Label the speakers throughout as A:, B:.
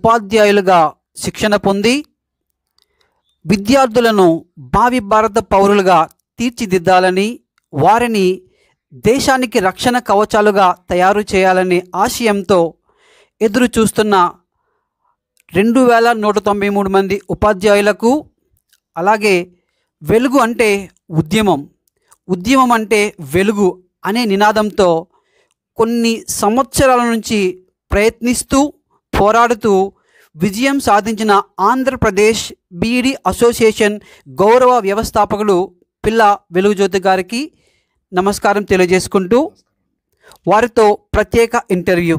A: ఉపాధ్యాయులుగా శిక్షణ పొంది విద్యార్థులను భావి భారత పౌరులుగా తీర్చిదిద్దాలని వారిని దేశానికి రక్షణ కవచాలుగా తయారు చేయాలనే ఆశయంతో ఎదురు చూస్తున్న రెండు వేల నూట తొంభై మూడు మంది ఉపాధ్యాయులకు అలాగే వెలుగు అంటే ఉద్యమం ఉద్యమం అంటే వెలుగు అనే నినాదంతో కొన్ని సంవత్సరాల నుంచి ప్రయత్నిస్తూ పోరాడుతూ విజయం సాధించిన ఆంధ్రప్రదేశ్ బీఈడి అసోసియేషన్ గౌరవ వ్యవస్థాపకులు పిల్ల వెలుగుజ్యోతి గారికి నమస్కారం తెలియజేసుకుంటూ వారితో ప్రత్యేక ఇంటర్వ్యూ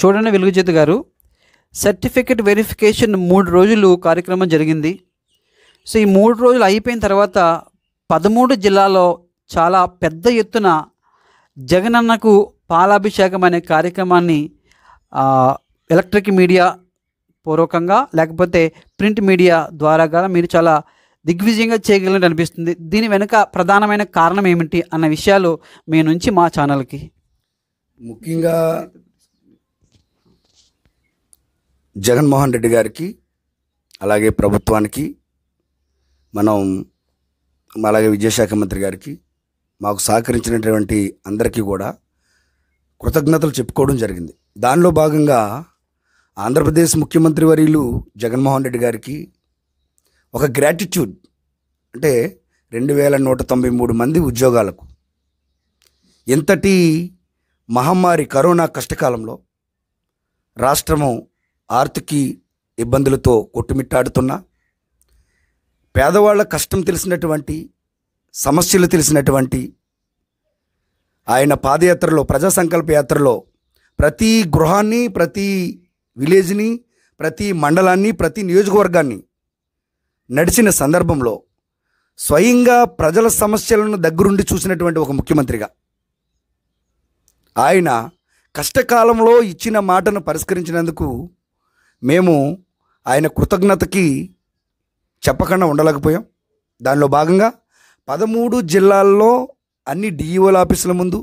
A: చూడండి వెలుగుజ్యోతి గారు సర్టిఫికెట్ వెరిఫికేషన్ మూడు రోజులు కార్యక్రమం జరిగింది సో ఈ మూడు రోజులు అయిపోయిన తర్వాత పదమూడు జిల్లాలో చాలా పెద్ద ఎత్తున జగనన్నకు పాలాభిషేకం అనే కార్యక్రమాన్ని ఎలక్ట్రిక్ మీడియా పూర్వకంగా లేకపోతే ప్రింట్ మీడియా ద్వారా కూడా మీరు చాలా దిగ్విజయంగా చేయగలని అనిపిస్తుంది దీని వెనుక ప్రధానమైన కారణం ఏమిటి అన్న విషయాలు మీ నుంచి మా ఛానల్కి
B: ముఖ్యంగా జగన్మోహన్ రెడ్డి గారికి అలాగే ప్రభుత్వానికి మనం అలాగే విద్యాశాఖ మంత్రి గారికి మాకు సహకరించినటువంటి అందరికీ కూడా కృతజ్ఞతలు చెప్పుకోవడం జరిగింది దానిలో భాగంగా ఆంధ్రప్రదేశ్ ముఖ్యమంత్రి వర్యులు జగన్మోహన్ రెడ్డి గారికి ఒక గ్రాటిట్యూడ్ అంటే రెండు వేల నూట తొంభై మూడు మంది ఉద్యోగాలకు ఇంతటి మహమ్మారి కరోనా కష్టకాలంలో రాష్ట్రము ఆర్థిక ఇబ్బందులతో కొట్టుమిట్టాడుతున్నా పేదవాళ్ళ కష్టం తెలిసినటువంటి సమస్యలు తెలిసినటువంటి ఆయన పాదయాత్రలో ప్రజా సంకల్ప యాత్రలో ప్రతి గృహాన్ని ప్రతి విలేజ్ని ప్రతి మండలాన్ని ప్రతి నియోజకవర్గాన్ని నడిచిన సందర్భంలో స్వయంగా ప్రజల సమస్యలను దగ్గరుండి చూసినటువంటి ఒక ముఖ్యమంత్రిగా ఆయన కష్టకాలంలో ఇచ్చిన మాటను పరిష్కరించినందుకు మేము ఆయన కృతజ్ఞతకి చెప్పకుండా ఉండలేకపోయాం దానిలో భాగంగా పదమూడు జిల్లాల్లో అన్ని డిఈఓల e ఆఫీసుల ముందు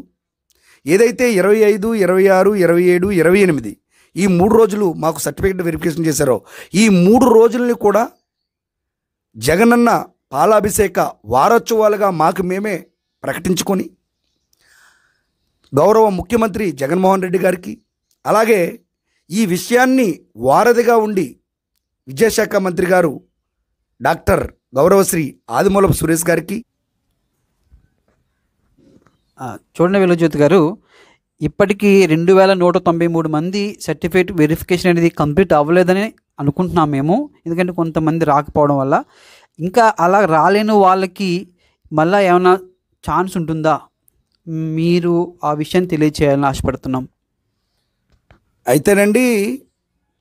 B: ఏదైతే ఇరవై ఐదు ఇరవై ఆరు ఇరవై ఏడు ఇరవై ఎనిమిది ఈ మూడు రోజులు మాకు సర్టిఫికేట్ వెరిఫికేషన్ చేశారో ఈ మూడు రోజుల్ని కూడా జగనన్న పాలాభిషేక వారోత్సవాలుగా మాకు మేమే ప్రకటించుకొని గౌరవ ముఖ్యమంత్రి జగన్మోహన్ రెడ్డి గారికి అలాగే ఈ విషయాన్ని వారధిగా ఉండి విద్యాశాఖ మంత్రి గారు డాక్టర్ గౌరవశ్రీ ఆదిమూలపు సురేష్ గారికి
A: చూడండి వెలుజ్యోతి గారు ఇప్పటికీ రెండు వేల నూట తొంభై మూడు మంది సర్టిఫికేట్ వెరిఫికేషన్ అనేది కంప్లీట్ అవ్వలేదని అనుకుంటున్నాం మేము ఎందుకంటే కొంతమంది రాకపోవడం వల్ల ఇంకా అలా రాలేని వాళ్ళకి మళ్ళీ ఏమైనా ఛాన్స్ ఉంటుందా
B: మీరు ఆ విషయం తెలియచేయాలని ఆశపడుతున్నాం అయితేనండి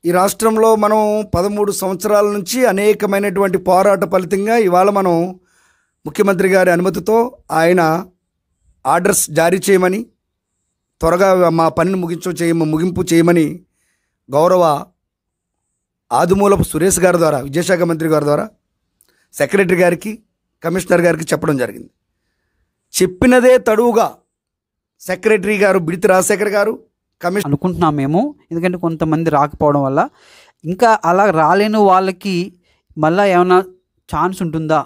B: ఈ రాష్ట్రంలో మనం పదమూడు సంవత్సరాల నుంచి అనేకమైనటువంటి పోరాట ఫలితంగా ఇవాళ మనం ముఖ్యమంత్రి గారి అనుమతితో ఆయన ఆర్డర్స్ జారీ చేయమని త్వరగా మా పనిని ముగించు చేయ ముగింపు చేయమని గౌరవ ఆదుమూలపు సురేష్ గారి ద్వారా విద్యాశాఖ మంత్రి గారి ద్వారా సెక్రటరీ గారికి కమిషనర్ గారికి చెప్పడం జరిగింది చెప్పినదే తడువుగా సెక్రటరీ గారు బిడితి రాజశేఖర్ గారు కమిషన్ అనుకుంటున్నాం మేము
A: ఎందుకంటే కొంతమంది రాకపోవడం వల్ల ఇంకా అలా రాలేని వాళ్ళకి మళ్ళీ ఏమైనా ఛాన్స్ ఉంటుందా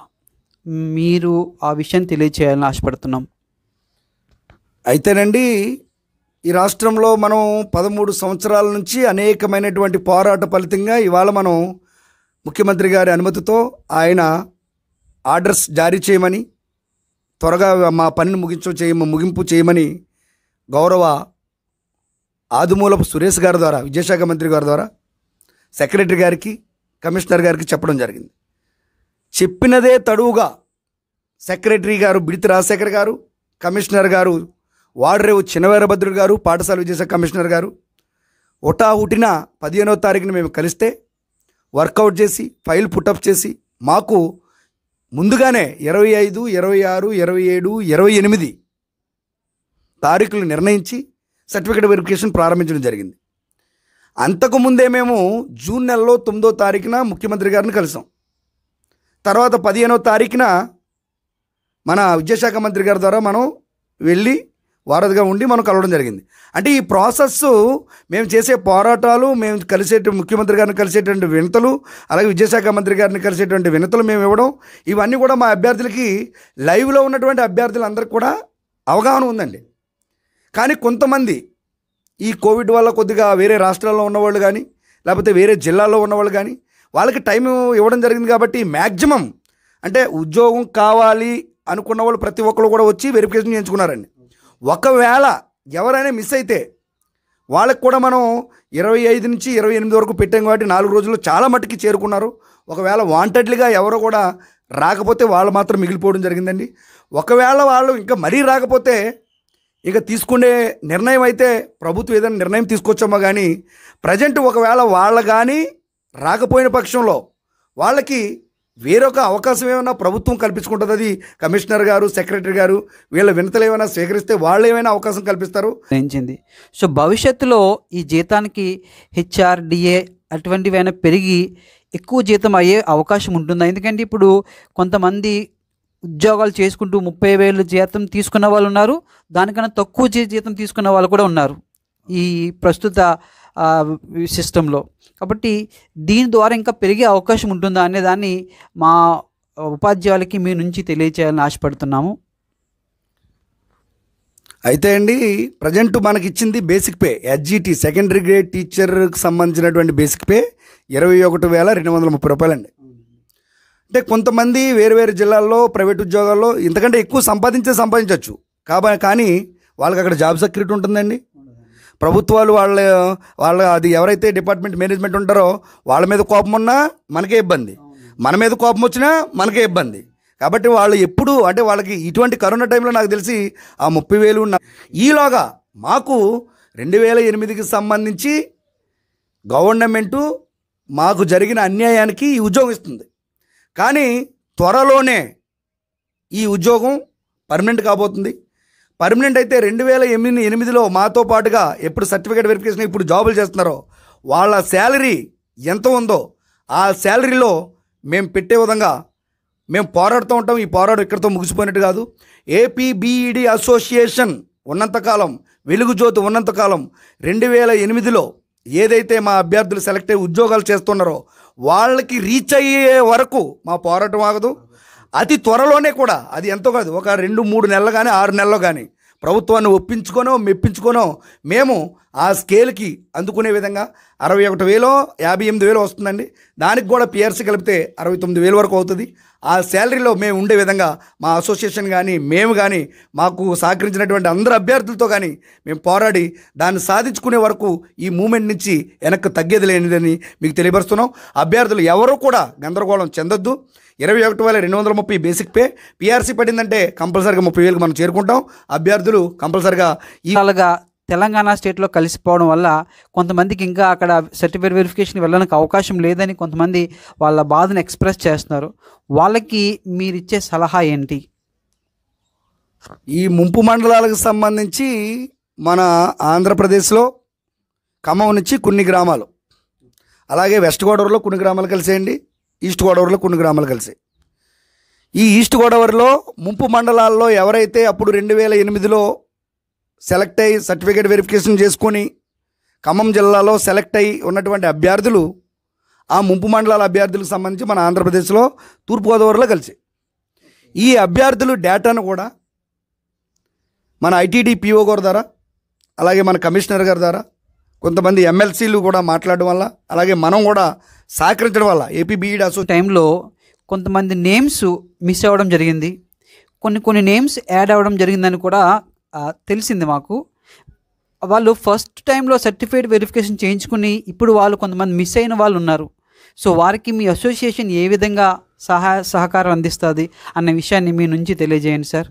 A: మీరు ఆ విషయం తెలియచేయాలని ఆశపడుతున్నాం
B: అయితేనండి ఈ రాష్ట్రంలో మనం పదమూడు సంవత్సరాల నుంచి అనేకమైనటువంటి పోరాట ఫలితంగా ఇవాళ మనం ముఖ్యమంత్రి గారి అనుమతితో ఆయన ఆర్డర్స్ జారీ చేయమని త్వరగా మా పనిని ముగించు చేయమ ముగింపు చేయమని గౌరవ ఆదుమూలపు సురేష్ గారి ద్వారా విద్యాశాఖ మంత్రి గారి ద్వారా సెక్రటరీ గారికి కమిషనర్ గారికి చెప్పడం జరిగింది చెప్పినదే తడువుగా సెక్రటరీ గారు బిడితి రాజశేఖర్ గారు కమిషనర్ గారు వాడరేవు చినవీరభద్రుడు గారు పాఠశాల విద్యాశాఖ కమిషనర్ గారు ఒటా ఉటిన పదిహేనవ తారీఖున మేము కలిస్తే వర్కౌట్ చేసి ఫైల్ పుటప్ చేసి మాకు ముందుగానే ఇరవై ఐదు ఇరవై ఆరు ఇరవై ఏడు ఇరవై ఎనిమిది తారీఖులు నిర్ణయించి సర్టిఫికేట్ వెరిఫికేషన్ ప్రారంభించడం జరిగింది అంతకుముందే మేము జూన్ నెలలో తొమ్మిదో తారీఖున ముఖ్యమంత్రి గారిని కలిసాం తర్వాత పదిహేనో తారీఖున మన విద్యాశాఖ మంత్రి గారి ద్వారా మనం వెళ్ళి వారధిగా ఉండి మనం కలవడం జరిగింది అంటే ఈ ప్రాసెస్ మేము చేసే పోరాటాలు మేము కలిసే ముఖ్యమంత్రి గారిని కలిసేటువంటి వినతలు అలాగే విద్యాశాఖ మంత్రి గారిని కలిసేటువంటి వినతలు మేము ఇవ్వడం ఇవన్నీ కూడా మా అభ్యర్థులకి లైవ్లో ఉన్నటువంటి అభ్యర్థులందరికీ కూడా అవగాహన ఉందండి కానీ కొంతమంది ఈ కోవిడ్ వల్ల కొద్దిగా వేరే రాష్ట్రాల్లో ఉన్నవాళ్ళు కానీ లేకపోతే వేరే జిల్లాల్లో ఉన్నవాళ్ళు కానీ వాళ్ళకి టైం ఇవ్వడం జరిగింది కాబట్టి మ్యాక్సిమం అంటే ఉద్యోగం కావాలి అనుకున్న వాళ్ళు ప్రతి ఒక్కరు కూడా వచ్చి వెరిఫికేషన్ చేయించుకున్నారండి ఒకవేళ ఎవరైనా మిస్ అయితే వాళ్ళకు కూడా మనం ఇరవై ఐదు నుంచి ఇరవై ఎనిమిది వరకు పెట్టాం కాబట్టి నాలుగు రోజుల్లో చాలా మట్టుకి చేరుకున్నారు ఒకవేళ వాంటెడ్లీగా ఎవరు కూడా రాకపోతే వాళ్ళు మాత్రం మిగిలిపోవడం జరిగిందండి ఒకవేళ వాళ్ళు ఇంకా మరీ రాకపోతే ఇక తీసుకునే నిర్ణయం అయితే ప్రభుత్వం ఏదైనా నిర్ణయం తీసుకొచ్చామో కానీ ప్రజెంట్ ఒకవేళ వాళ్ళు కానీ రాకపోయిన పక్షంలో వాళ్ళకి వేరొక అవకాశం ఏమైనా ప్రభుత్వం కల్పించుకుంటుంది అది కమిషనర్ గారు సెక్రటరీ గారు వీళ్ళ వినతలు ఏమైనా స్వీకరిస్తే వాళ్ళు ఏమైనా అవకాశం కల్పిస్తారు పెంచింది
A: సో భవిష్యత్తులో ఈ జీతానికి హెచ్ఆర్డిఏ అటువంటివైనా పెరిగి ఎక్కువ జీతం అయ్యే అవకాశం ఉంటుంది ఎందుకంటే ఇప్పుడు కొంతమంది ఉద్యోగాలు చేసుకుంటూ ముప్పై వేలు జీతం తీసుకున్న వాళ్ళు ఉన్నారు దానికన్నా తక్కువ జీతం తీసుకున్న వాళ్ళు కూడా ఉన్నారు ఈ ప్రస్తుత సిస్టంలో కాబట్టి దీని ద్వారా ఇంకా పెరిగే అవకాశం ఉంటుందా అనే దాన్ని మా ఉపాధ్యాయులకి మీ నుంచి తెలియచేయాలని ఆశపడుతున్నాము
B: అయితే అండి ప్రజెంట్ మనకి ఇచ్చింది basic pay SGT secondary grade టీచర్కి సంబంధించినటువంటి బేసిక్ పే ఇరవై ఒకటి వేల రెండు వందల ముప్పై రూపాయలు అండి అంటే కొంతమంది వేరు వేరు జిల్లాల్లో ప్రైవేట్ ఉద్యోగాల్లో ఇంతకంటే ఎక్కువ సంపాదించే సంపాదించవచ్చు కాబ కానీ వాళ్ళకి అక్కడ జాబ్ సెక్యూరిటీ ఉంటుందండి ప్రభుత్వాలు వాళ్ళ వాళ్ళ అది ఎవరైతే డిపార్ట్మెంట్ మేనేజ్మెంట్ ఉంటారో వాళ్ళ మీద కోపం ఉన్నా మనకే ఇబ్బంది మన మీద కోపం వచ్చినా మనకే ఇబ్బంది కాబట్టి వాళ్ళు ఎప్పుడు అంటే వాళ్ళకి ఇటువంటి కరోనా టైంలో నాకు తెలిసి ఆ ముప్పై వేలు ఉన్న ఈలోగా మాకు రెండు వేల ఎనిమిదికి సంబంధించి గవర్నమెంటు మాకు జరిగిన అన్యాయానికి ఈ ఉద్యోగం ఇస్తుంది కానీ త్వరలోనే ఈ ఉద్యోగం పర్మనెంట్ కాబోతుంది పర్మనెంట్ అయితే రెండు వేల ఎనిమిది ఎనిమిదిలో మాతో పాటుగా ఎప్పుడు సర్టిఫికేట్ వెరిఫికేషన్ ఇప్పుడు జాబులు చేస్తున్నారో వాళ్ళ శాలరీ ఎంత ఉందో ఆ శాలరీలో మేము పెట్టే విధంగా మేము పోరాడుతూ ఉంటాం ఈ పోరాటం ఇక్కడితో ముగిసిపోయినట్టు కాదు ఏపీబీఈడి e అసోసియేషన్ ఉన్నంతకాలం వెలుగుజ్యోతి ఉన్నంతకాలం రెండు వేల ఎనిమిదిలో ఏదైతే మా అభ్యర్థులు సెలెక్ట్ అయ్యి ఉద్యోగాలు చేస్తున్నారో వాళ్ళకి రీచ్ అయ్యే వరకు మా పోరాటం ఆగదు అతి త్వరలోనే కూడా అది ఎంతో కాదు ఒక రెండు మూడు నెలలు కానీ ఆరు నెలలు కానీ ప్రభుత్వాన్ని ఒప్పించుకోనో మెప్పించుకోనో మేము ఆ స్కేల్కి అందుకునే విధంగా అరవై ఒకటి వేలో యాభై ఎనిమిది వేలు వస్తుందండి దానికి కూడా పిఆర్సీ కలిపితే అరవై తొమ్మిది వేల వరకు అవుతుంది ఆ శాలరీలో మేము ఉండే విధంగా మా అసోసియేషన్ కానీ మేము కానీ మాకు సహకరించినటువంటి అందరు అభ్యర్థులతో కానీ మేము పోరాడి దాన్ని సాధించుకునే వరకు ఈ మూమెంట్ నుంచి వెనక్కి తగ్గేది లేనిదని మీకు తెలియపరుస్తున్నాం అభ్యర్థులు ఎవరూ కూడా గందరగోళం చెందొద్దు ఇరవై ఒకటి వేల రెండు వందల ముప్పై బేసిక్ పే పీఆర్సీ పడిందంటే కంపల్సరిగా ముప్పై వేలకు మనం చేరుకుంటాం అభ్యర్థులు కంపల్సరిగా ఈ తెలంగాణ స్టేట్లో కలిసిపోవడం వల్ల కొంతమందికి
A: ఇంకా అక్కడ సర్టిఫికేట్ వెరిఫికేషన్ వెళ్ళడానికి అవకాశం లేదని కొంతమంది వాళ్ళ బాధను ఎక్స్ప్రెస్ చేస్తున్నారు వాళ్ళకి మీరిచ్చే సలహా ఏంటి
B: ఈ ముంపు మండలాలకు సంబంధించి మన ఆంధ్రప్రదేశ్లో ఖమ్మం నుంచి కొన్ని గ్రామాలు అలాగే వెస్ట్ గోదావరిలో కొన్ని గ్రామాలు కలిసేయండి ఈస్ట్ గోదావరిలో కొన్ని గ్రామాలు కలిసి ఈ ఈస్ట్ గోదావరిలో ముంపు మండలాల్లో ఎవరైతే అప్పుడు రెండు వేల ఎనిమిదిలో సెలెక్ట్ అయ్యి సర్టిఫికేట్ వెరిఫికేషన్ చేసుకొని ఖమ్మం జిల్లాలో సెలెక్ట్ అయ్యి ఉన్నటువంటి అభ్యర్థులు ఆ ముంపు మండలాల అభ్యర్థులకు సంబంధించి మన ఆంధ్రప్రదేశ్లో తూర్పుగోదావరిలో కలిసి ఈ అభ్యర్థులు డేటాను కూడా మన ఐటీడీ పిఓ గారి ద్వారా అలాగే మన కమిషనర్ గారి ద్వారా కొంతమంది ఎమ్మెల్సీలు కూడా మాట్లాడడం వల్ల అలాగే మనం కూడా సహకరించడం వల్ల ఏపీ బీఈడి అసో టైంలో
A: కొంతమంది నేమ్స్ మిస్ అవ్వడం జరిగింది కొన్ని కొన్ని నేమ్స్ యాడ్ అవ్వడం జరిగిందని కూడా తెలిసింది మాకు వాళ్ళు ఫస్ట్ టైంలో సర్టిఫైడ్ వెరిఫికేషన్ చేయించుకుని ఇప్పుడు వాళ్ళు కొంతమంది మిస్ అయిన వాళ్ళు ఉన్నారు సో వారికి మీ అసోసియేషన్ ఏ విధంగా సహాయ సహకారం అందిస్తుంది అన్న విషయాన్ని మీ నుంచి తెలియజేయండి సార్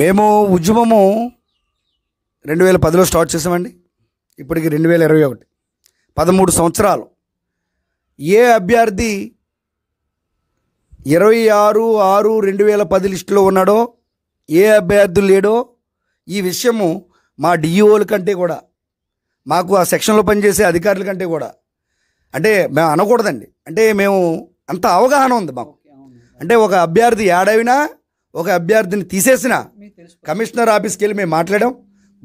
B: మేము ఉద్యమము రెండు వేల పదిలో స్టార్ట్ చేసామండి ఇప్పటికి రెండు వేల ఇరవై ఒకటి పదమూడు సంవత్సరాలు ఏ అభ్యర్థి ఇరవై ఆరు ఆరు రెండు వేల పది లిస్టులో ఉన్నాడో ఏ అభ్యర్థులు లేడో ఈ విషయము మా డిఈఓల e కంటే కూడా మాకు ఆ సెక్షన్లో పనిచేసే అధికారుల కంటే కూడా అంటే మేము అనకూడదండి అంటే మేము అంత అవగాహన ఉంది మాకు అంటే ఒక అభ్యర్థి ఏడవినా ఒక అభ్యర్థిని తీసేసిన కమిషనర్ ఆఫీస్కి వెళ్ళి మేము మాట్లాడాం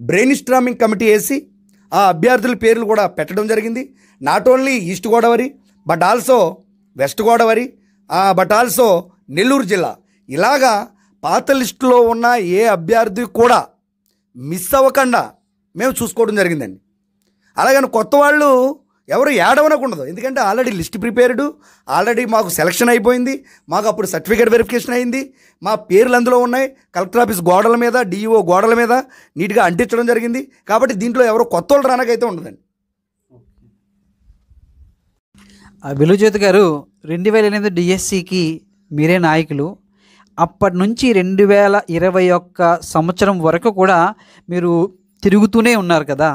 B: బ్రెయిన్ స్ట్రామింగ్ కమిటీ వేసి ఆ అభ్యర్థుల పేర్లు కూడా పెట్టడం జరిగింది not only east Godavari but also west Godavari but also Nellore జిల్లా ఇలాగా పాత లిస్టులో ఉన్న ఏ అభ్యర్థి కూడా మిస్ అవ్వకుండా మేము చూసుకోవడం జరిగిందండి అలాగని కొత్త వాళ్ళు ఎవరు ఉండదు ఎందుకంటే ఆల్రెడీ లిస్ట్ ప్రిపేర్డు ఆల్రెడీ మాకు సెలక్షన్ అయిపోయింది మాకు అప్పుడు సర్టిఫికేట్ వెరిఫికేషన్ అయింది మా పేర్లు అందులో ఉన్నాయి కలెక్టర్ ఆఫీస్ గోడల మీద డిఈఓ e గోడల మీద నీట్గా అంటించడం జరిగింది కాబట్టి దీంట్లో ఎవరు కొత్త వాళ్ళు రానకైతే ఉండదండి బిలుజ్యోతి గారు రెండు వేల
A: ఎనిమిది డిఎస్సికి మీరే నాయకులు అప్పటి నుంచి రెండు వేల ఇరవై ఒక్క సంవత్సరం వరకు కూడా మీరు తిరుగుతూనే ఉన్నారు కదా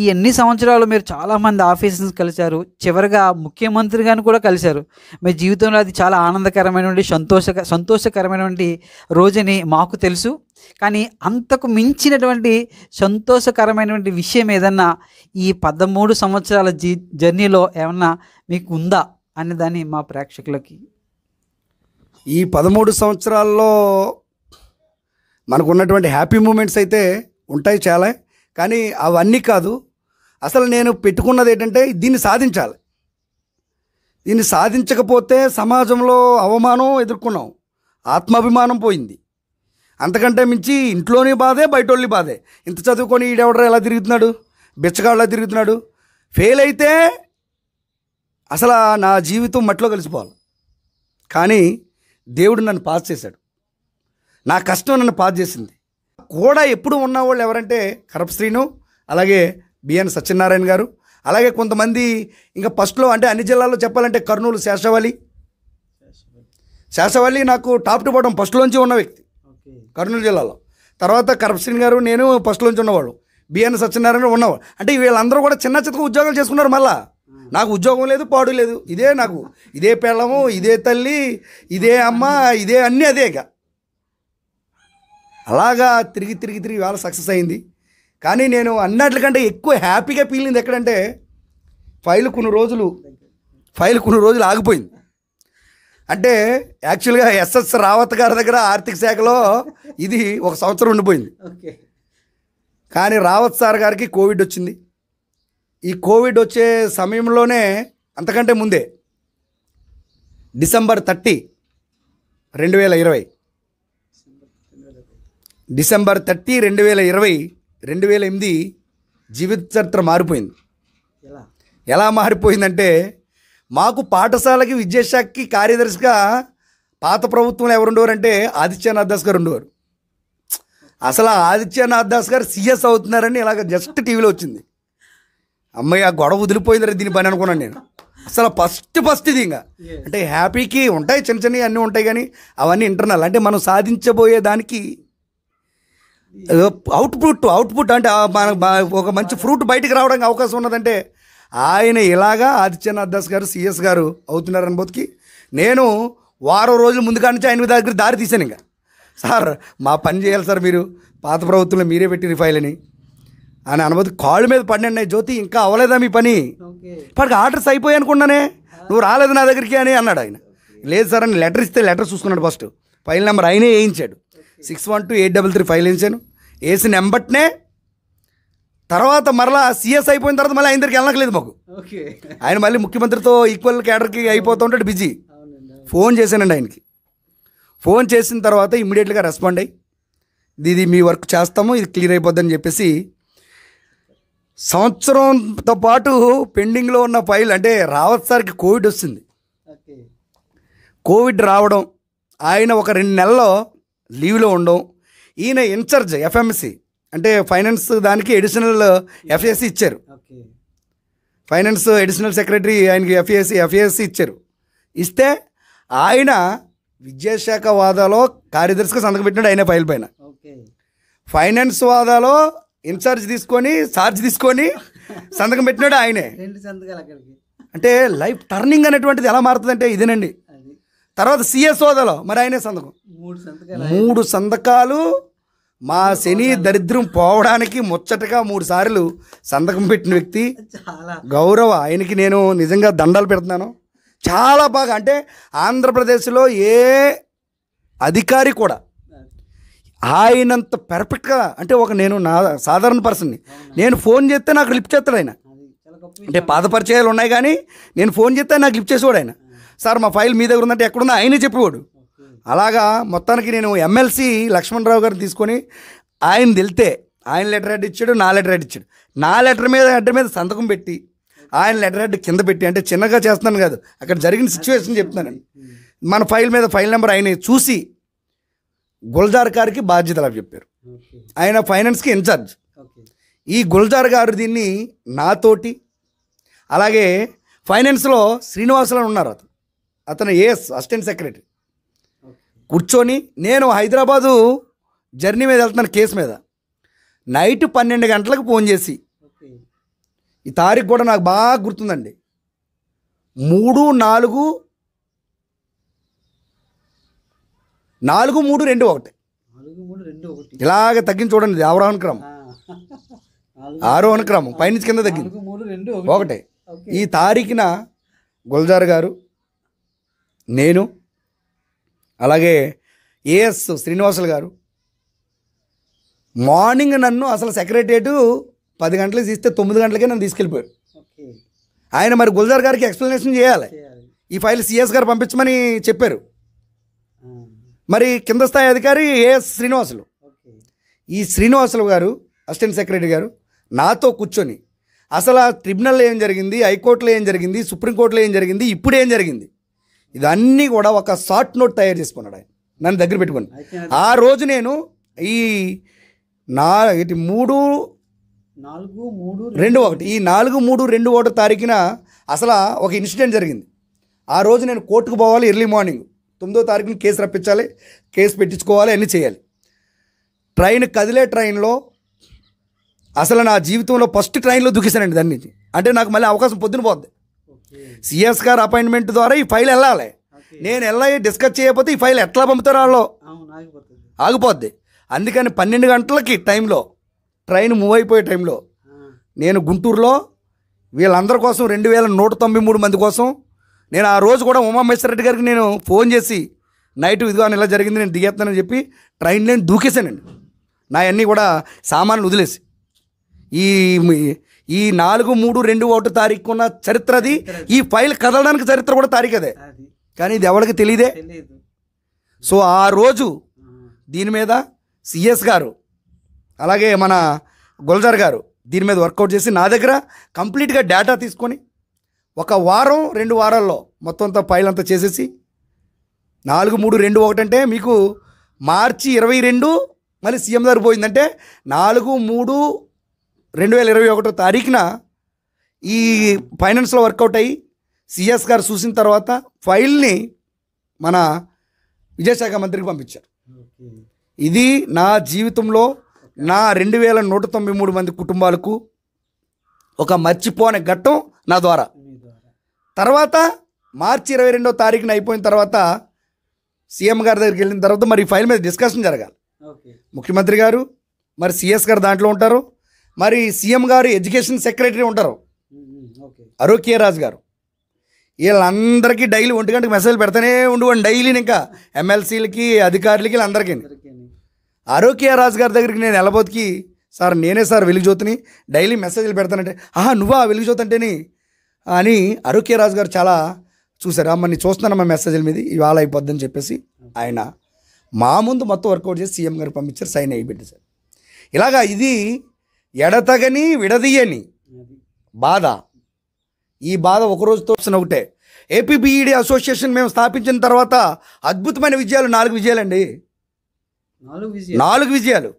A: ఈ ఎన్ని సంవత్సరాలు మీరు చాలామంది ఆఫీసర్స్ కలిశారు చివరిగా ముఖ్యమంత్రి గారిని కూడా కలిశారు మీ జీవితంలో అది చాలా ఆనందకరమైనటువంటి సంతోష సంతోషకరమైనటువంటి రోజుని మాకు తెలుసు కానీ అంతకు మించినటువంటి సంతోషకరమైనటువంటి విషయం ఏదన్నా ఈ పదమూడు సంవత్సరాల జీ జర్నీలో ఏమన్నా మీకు ఉందా అనేదాన్ని మా
B: ప్రేక్షకులకి ఈ పదమూడు సంవత్సరాల్లో మనకు ఉన్నటువంటి హ్యాపీ మూమెంట్స్ అయితే ఉంటాయి చాలా కానీ అవన్నీ కాదు అసలు నేను పెట్టుకున్నది ఏంటంటే దీన్ని సాధించాలి దీన్ని సాధించకపోతే సమాజంలో అవమానం ఎదుర్కొన్నాం ఆత్మాభిమానం పోయింది అంతకంటే మించి ఇంట్లోని బాధే బయటోళ్ళు బాధే ఇంత చదువుకొని ఈడెవడరా ఎలా తిరుగుతున్నాడు బిచ్చగాళ్ళ తిరుగుతున్నాడు ఫెయిల్ అయితే అసలు నా జీవితం మట్లో కలిసిపోవాలి కానీ దేవుడు నన్ను పాస్ చేశాడు నా కష్టం నన్ను పాస్ చేసింది కూడా ఎప్పుడు ఉన్నవాళ్ళు ఎవరంటే కరప్ శ్రీను అలాగే బిఎన్ సత్యనారాయణ గారు అలాగే కొంతమంది ఇంకా ఫస్ట్లో అంటే అన్ని జిల్లాల్లో చెప్పాలంటే కర్నూలు శేషవల్లి శేషవల్లి నాకు టాప్ టు బాటం ఫస్ట్లోంచి ఉన్న వ్యక్తి కర్నూలు జిల్లాలో తర్వాత కరప్షన్ గారు నేను ఫస్ట్లోంచి ఉన్నవాడు బిఎన్ సత్యనారాయణ ఉన్నవాడు అంటే వీళ్ళందరూ కూడా చిన్న చిన్న ఉద్యోగాలు చేసుకున్నారు మళ్ళా నాకు ఉద్యోగం లేదు పాడు లేదు ఇదే నాకు ఇదే పిల్లము ఇదే తల్లి ఇదే అమ్మ ఇదే అన్నీ అదే ఇక అలాగా తిరిగి తిరిగి తిరిగి వాళ్ళ సక్సెస్ అయింది కానీ నేను అన్నట్లకంటే ఎక్కువ హ్యాపీగా ఫీలింది ఎక్కడంటే ఫైల్ కొన్ని రోజులు ఫైల్ కొన్ని రోజులు ఆగిపోయింది అంటే యాక్చువల్గా ఎస్ఎస్ రావత్ గారి దగ్గర ఆర్థిక శాఖలో ఇది ఒక సంవత్సరం ఉండిపోయింది కానీ రావత్ సార్ గారికి కోవిడ్ వచ్చింది ఈ కోవిడ్ వచ్చే సమయంలోనే అంతకంటే ముందే డిసెంబర్ థర్టీ రెండు వేల ఇరవై డిసెంబర్ థర్టీ రెండు వేల ఇరవై రెండు వేల ఎనిమిది జీవిత చరిత్ర మారిపోయింది ఎలా మారిపోయిందంటే మాకు పాఠశాలకి విద్యాశాఖకి కార్యదర్శిగా పాత ప్రభుత్వంలో ఎవరు ఉండేవారంటే ఆదిత్యనాథ్ దాస్ గారు ఉండేవారు అసలు ఆదిత్యనాథ్ దాస్ గారు సీఎస్ అవుతున్నారని ఇలాగ జస్ట్ టీవీలో వచ్చింది అమ్మాయి ఆ గొడవ వదిలిపోయిందరే దీని పని అనుకున్నాను నేను అసలు ఫస్ట్ ఫస్ట్ ఇది ఇంకా అంటే హ్యాపీకి ఉంటాయి చిన్న చిన్నవి అన్నీ ఉంటాయి కానీ అవన్నీ ఇంటర్నల్ అంటే మనం సాధించబోయే దానికి అవుట్పుట్ అవుట్పుట్ అంటే ఒక మంచి ఫ్రూట్ బయటకు రావడానికి అవకాశం ఉన్నదంటే ఆయన ఇలాగా ఆదిత్యనాథ్ దాస్ గారు సిఎస్ గారు అవుతున్నారని బతికి నేను వారం రోజులు ముందుగా నుంచి ఆయన దగ్గర దారి తీశాను ఇంకా సార్ మా పని చేయాలి సార్ మీరు పాత ప్రభుత్వంలో మీరే పెట్టి ఫైల్ అని అని అనుభూతి కాళ్ళు మీద పడినాయి జ్యోతి ఇంకా అవ్వలేదా మీ పని ఇప్పటికి ఆర్డర్స్ అయిపోయాయి అనుకున్నానే నువ్వు రాలేదు నా దగ్గరికి అని అన్నాడు ఆయన లేదు సార్ అని లెటర్ ఇస్తే లెటర్ చూసుకున్నాడు ఫస్ట్ ఫైల్ నెంబర్ ఆయనే వేయించాడు six one two eight double three file వేసాను వేసిన ఎంబట్నే తర్వాత మరలా సీఎస్ అయిపోయిన తర్వాత మళ్ళీ ఆయన దగ్గరికి వెళ్ళక్కలేదు మాకు ఆయన మళ్ళీ ముఖ్యమంత్రితో ఈక్వల్ క్యాడర్కి అయిపోతూ ఉంటాడు బిజీ ఫోన్ చేశానండి ఆయనకి ఫోన్ చేసిన తర్వాత ఇమ్మీడియట్గా రెస్పాండ్ అయ్యి ఇది మీ వర్క్ చేస్తాము ఇది క్లియర్ అయిపోద్దని చెప్పేసి సంవత్సరంతో పాటు పెండింగ్లో ఉన్న ఫైల్ అంటే రావత్సారికి కోవిడ్ వస్తుంది కోవిడ్ రావడం ఆయన ఒక రెండు నెలల్లో లీవ్లో ఉండడం ఈయన ఇన్ఛార్జ్ ఎఫ్ఎంసి అంటే ఫైనాన్స్ దానికి ఎడిషనల్ ఎఫ్ఏసి ఇచ్చారు ఫైనాన్స్ ఎడిషనల్ సెక్రటరీ ఆయనకి ఎఫ్ఏసి ఎఫ్ఏసి ఇచ్చారు ఇస్తే ఆయన విద్యాశాఖ వాదాలో కార్యదర్శిగా సంతకం పెట్టినాడు ఆయన ఫైల్ పైన ఫైనాన్స్ వాదాలో ఇన్ఛార్జ్ తీసుకొని ఛార్జ్ తీసుకొని సంతకం పెట్టినాడు ఆయనే అంటే లైఫ్ టర్నింగ్ అనేటువంటిది ఎలా అంటే ఇదేనండి తర్వాత సీఏ సోదలో మరి ఆయనే సంతకం మూడు సంతకాలు మా శని దరిద్రం పోవడానికి ముచ్చటగా మూడు సార్లు సంతకం పెట్టిన వ్యక్తి గౌరవ ఆయనకి నేను నిజంగా దండాలు పెడుతున్నాను చాలా బాగా అంటే ఆంధ్రప్రదేశ్లో ఏ అధికారి కూడా ఆయనంత పెర్ఫెక్ట్గా అంటే ఒక నేను నా సాధారణ పర్సన్ని నేను ఫోన్ చేస్తే నాకు లిప్ చేస్తాడు ఆయన అంటే పాదపరిచయాలు పరిచయాలు ఉన్నాయి కానీ నేను ఫోన్ చేస్తే నాకు లిప్ చేసేవాడు ఆయన సార్ మా ఫైల్ మీ దగ్గర ఉందంటే ఎక్కడున్నా ఆయనే చెప్పేవాడు అలాగా మొత్తానికి నేను ఎమ్మెల్సీ లక్ష్మణరావు గారిని తీసుకొని ఆయన తెలితే ఆయన లెటర్ హెడ్ ఇచ్చాడు నా లెటర్ హెడ్ ఇచ్చాడు నా లెటర్ మీద హెడ్ మీద సంతకం పెట్టి ఆయన లెటర్ హెడ్ కింద పెట్టి అంటే చిన్నగా చేస్తున్నాను కాదు అక్కడ జరిగిన సిచ్యువేషన్ చెప్తున్నానండి మన ఫైల్ మీద ఫైల్ నెంబర్ ఆయన చూసి గుల్జార్ గారికి బాధ్యతలు చెప్పారు ఆయన ఫైనాన్స్కి ఇన్ఛార్జ్ ఈ గుల్జార్ గారు దీన్ని నాతోటి అలాగే ఫైనాన్స్లో శ్రీనివాసులు ఉన్నారు అతను అతను ఏఎస్ అసిస్టెంట్ సెక్రటరీ కూర్చొని నేను హైదరాబాదు జర్నీ మీద వెళ్తున్నాను కేసు మీద నైట్ పన్నెండు గంటలకు ఫోన్ చేసి ఈ తారీఖు కూడా నాకు బాగా గుర్తుందండి మూడు నాలుగు నాలుగు మూడు రెండు ఒకటి ఇలాగ తగ్గించి చూడండి ఆరోహణ క్రమం ఆరోహణ క్రమం పైనుంచి కింద తగ్గింది ఒకటే ఈ తారీఖున గుల్జార్ గారు నేను అలాగే ఏఎస్ శ్రీనివాసులు గారు మార్నింగ్ నన్ను అసలు సెక్రటరియట్ పది గంటలకు తీస్తే తొమ్మిది గంటలకే నన్ను తీసుకెళ్ళిపోయారు ఆయన మరి గుల్జార్ గారికి ఎక్స్ప్లెనేషన్ చేయాలి ఈ ఫైల్ సిఎస్ గారు పంపించమని చెప్పారు మరి కింద స్థాయి అధికారి ఏఎస్ శ్రీనివాసులు ఈ శ్రీనివాసులు గారు అసిస్టెంట్ సెక్రటరీ గారు నాతో కూర్చొని అసలు ఆ ట్రిబ్యునల్లో ఏం జరిగింది హైకోర్టులో ఏం జరిగింది సుప్రీంకోర్టులో ఏం జరిగింది ఇప్పుడు ఏం జరిగింది ఇదన్నీ కూడా ఒక షార్ట్ నోట్ తయారు చేసుకున్నాడు ఆయన నన్ను దగ్గర పెట్టుకుని ఆ రోజు నేను ఈ నా ఇది మూడు నాలుగు మూడు రెండు ఒకటి ఈ నాలుగు మూడు రెండు ఒకటి తారీఖున అసలు ఒక ఇన్సిడెంట్ జరిగింది ఆ రోజు నేను కోర్టుకు పోవాలి ఎర్లీ మార్నింగ్ తొమ్మిదో తారీఖున కేసు రప్పించాలి కేసు పెట్టించుకోవాలి అన్నీ చేయాలి ట్రైన్ కదిలే ట్రైన్లో అసలు నా జీవితంలో ఫస్ట్ ట్రైన్లో దుఃఖిస్తానండి దాన్ని అంటే నాకు మళ్ళీ అవకాశం పొద్దున పోద్ది సిఎస్ గారు అపాయింట్మెంట్ ద్వారా ఈ ఫైల్ వెళ్ళాలి నేను వెళ్ళి డిస్కస్ చేయకపోతే ఈ ఫైల్ ఎట్లా పంపుతారు వాళ్ళు ఆగిపోద్ది అందుకని పన్నెండు గంటలకి టైంలో ట్రైన్ మూవ్ అయిపోయే టైంలో నేను గుంటూరులో వీళ్ళందరి కోసం రెండు వేల నూట తొంభై మూడు మంది కోసం నేను ఆ రోజు కూడా రెడ్డి గారికి నేను ఫోన్ చేసి నైట్ ఇదిగో ఇలా జరిగింది నేను దిగేస్తానని చెప్పి ట్రైన్ నేను దూకేశానండి నా అన్నీ కూడా సామాన్లు వదిలేసి ఈ ఈ నాలుగు మూడు రెండు ఒకటి తారీఖు ఉన్న చరిత్ర అది ఈ ఫైల్ కదలడానికి చరిత్ర కూడా తారీఖు అదే కానీ ఇది ఎవరికి తెలియదే సో ఆ రోజు దీని మీద సిఎస్ గారు అలాగే మన గుల్జార్ గారు దీని మీద వర్కౌట్ చేసి నా దగ్గర కంప్లీట్గా డేటా తీసుకొని ఒక వారం రెండు వారాల్లో మొత్తం అంతా ఫైల్ అంతా చేసేసి నాలుగు మూడు రెండు ఒకటి అంటే మీకు మార్చి ఇరవై రెండు మళ్ళీ సీఎం గారు పోయిందంటే నాలుగు మూడు రెండు వేల ఇరవై ఒకటో తారీఖున ఈ ఫైనాన్స్లో వర్కౌట్ అయ్యి సిఎస్ గారు చూసిన తర్వాత ఫైల్ని మన విజయశాఖ మంత్రికి పంపించారు ఇది నా జీవితంలో నా రెండు వేల నూట తొంభై మూడు మంది కుటుంబాలకు ఒక మర్చిపోని ఘట్టం నా ద్వారా తర్వాత మార్చి ఇరవై రెండో తారీఖున అయిపోయిన తర్వాత సీఎం గారి దగ్గరికి వెళ్ళిన తర్వాత మరి ఫైల్ మీద డిస్కషన్ జరగాలి ముఖ్యమంత్రి గారు మరి సిఎస్ గారు దాంట్లో ఉంటారు మరి సీఎం గారు ఎడ్యుకేషన్ సెక్రటరీ ఉంటారు అరోకే రాజు గారు వీళ్ళందరికీ డైలీ ఒంటి గంటకి మెసేజ్ పెడతానే ఉండివ్వండి డైలీ ఇంకా ఎమ్మెల్సీలకి అధికారులకి వీళ్ళందరికీ ఆరోగ్య రాజు గారి దగ్గరికి నేను ఎలబోతికి సార్ నేనే సార్ వెలుగుజ్యోతిని డైలీ మెసేజ్లు పెడతానంటే ఆహా నువ్వా వెలుగు అంటేని అని ఆరోగ్య రాజు గారు చాలా చూశారు అమ్మని చూస్తున్నానమ్మా మెసేజ్ల మీద ఇవాళ అయిపోద్దని చెప్పేసి ఆయన మా ముందు మొత్తం వర్కౌట్ చేసి సీఎం గారికి పంపించారు సైన్ అయిపెట్టి సార్ ఇలాగా ఇది ఎడతగని విడదీయని బాధ ఈ బాధ తోసిన ఒకటే ఏపీబిఈడి అసోసియేషన్ మేము స్థాపించిన తర్వాత అద్భుతమైన విజయాలు నాలుగు విజయాలండి నాలుగు విజయాలు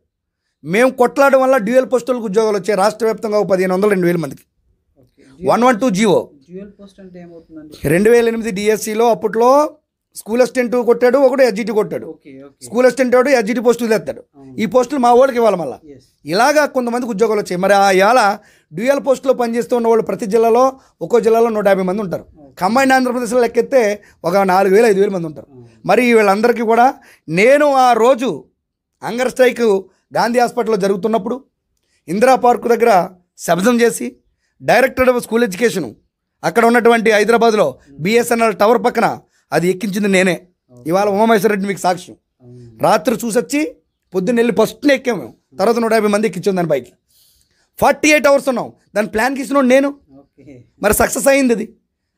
B: మేము కొట్లాడడం వల్ల డ్యూయల్ పోస్టులకు ఉద్యోగాలు వచ్చాయి రాష్ట్ర వ్యాప్తంగా పదిహేను వందల రెండు వేల మందికి వన్ వన్ టూ జీవో రెండు వేల ఎనిమిది డిఎస్సిలో అప్పట్లో స్కూల్ అసిస్టెంట్ కొట్టాడు ఒకడు ఎడ్జిటి కొట్టాడు స్కూల్ అసిస్టెంట్ వాడు ఎడ్జిటి పోస్టులు తెస్తాడు ఈ పోస్టులు మా వాళ్ళకి ఇవ్వాలి మళ్ళీ ఇలాగా కొంతమందికి ఉద్యోగాలు వచ్చాయి మరి ఆ ఇవాళ డ్యూయల్ పోస్టులో పనిచేస్తూ ఉన్న వాళ్ళు ప్రతి జిల్లాలో ఒక్కో జిల్లాలో నూట యాభై మంది ఉంటారు కంబైన్ ఆంధ్రప్రదేశ్లో లెక్కెత్తే ఒక నాలుగు వేలు ఐదు వేల మంది ఉంటారు మరి వీళ్ళందరికీ కూడా నేను ఆ రోజు అంగర్ స్ట్రైక్ గాంధీ హాస్పిటల్లో జరుగుతున్నప్పుడు ఇందిరా పార్కు దగ్గర శబ్దం చేసి డైరెక్టర్ ఆఫ్ స్కూల్ ఎడ్యుకేషను అక్కడ ఉన్నటువంటి హైదరాబాద్లో బిఎస్ఎన్ఎల్ hmm. టవర్ పక్కన అది ఎక్కించింది నేనే ఇవాళ ఉమామహేశ్వర రెడ్డి మీకు సాక్ష్యం రాత్రి చూసొచ్చి పొద్దున్న వెళ్ళి ఫస్ట్నే ఎక్కాము మేము తర్వాత నూట యాభై మంది ఎక్కించాం దాని బైక్ ఫార్టీ ఎయిట్ అవర్స్ ఉన్నాం దాని ప్లాన్ ఇచ్చినోడు నేను మరి సక్సెస్ అయింది అది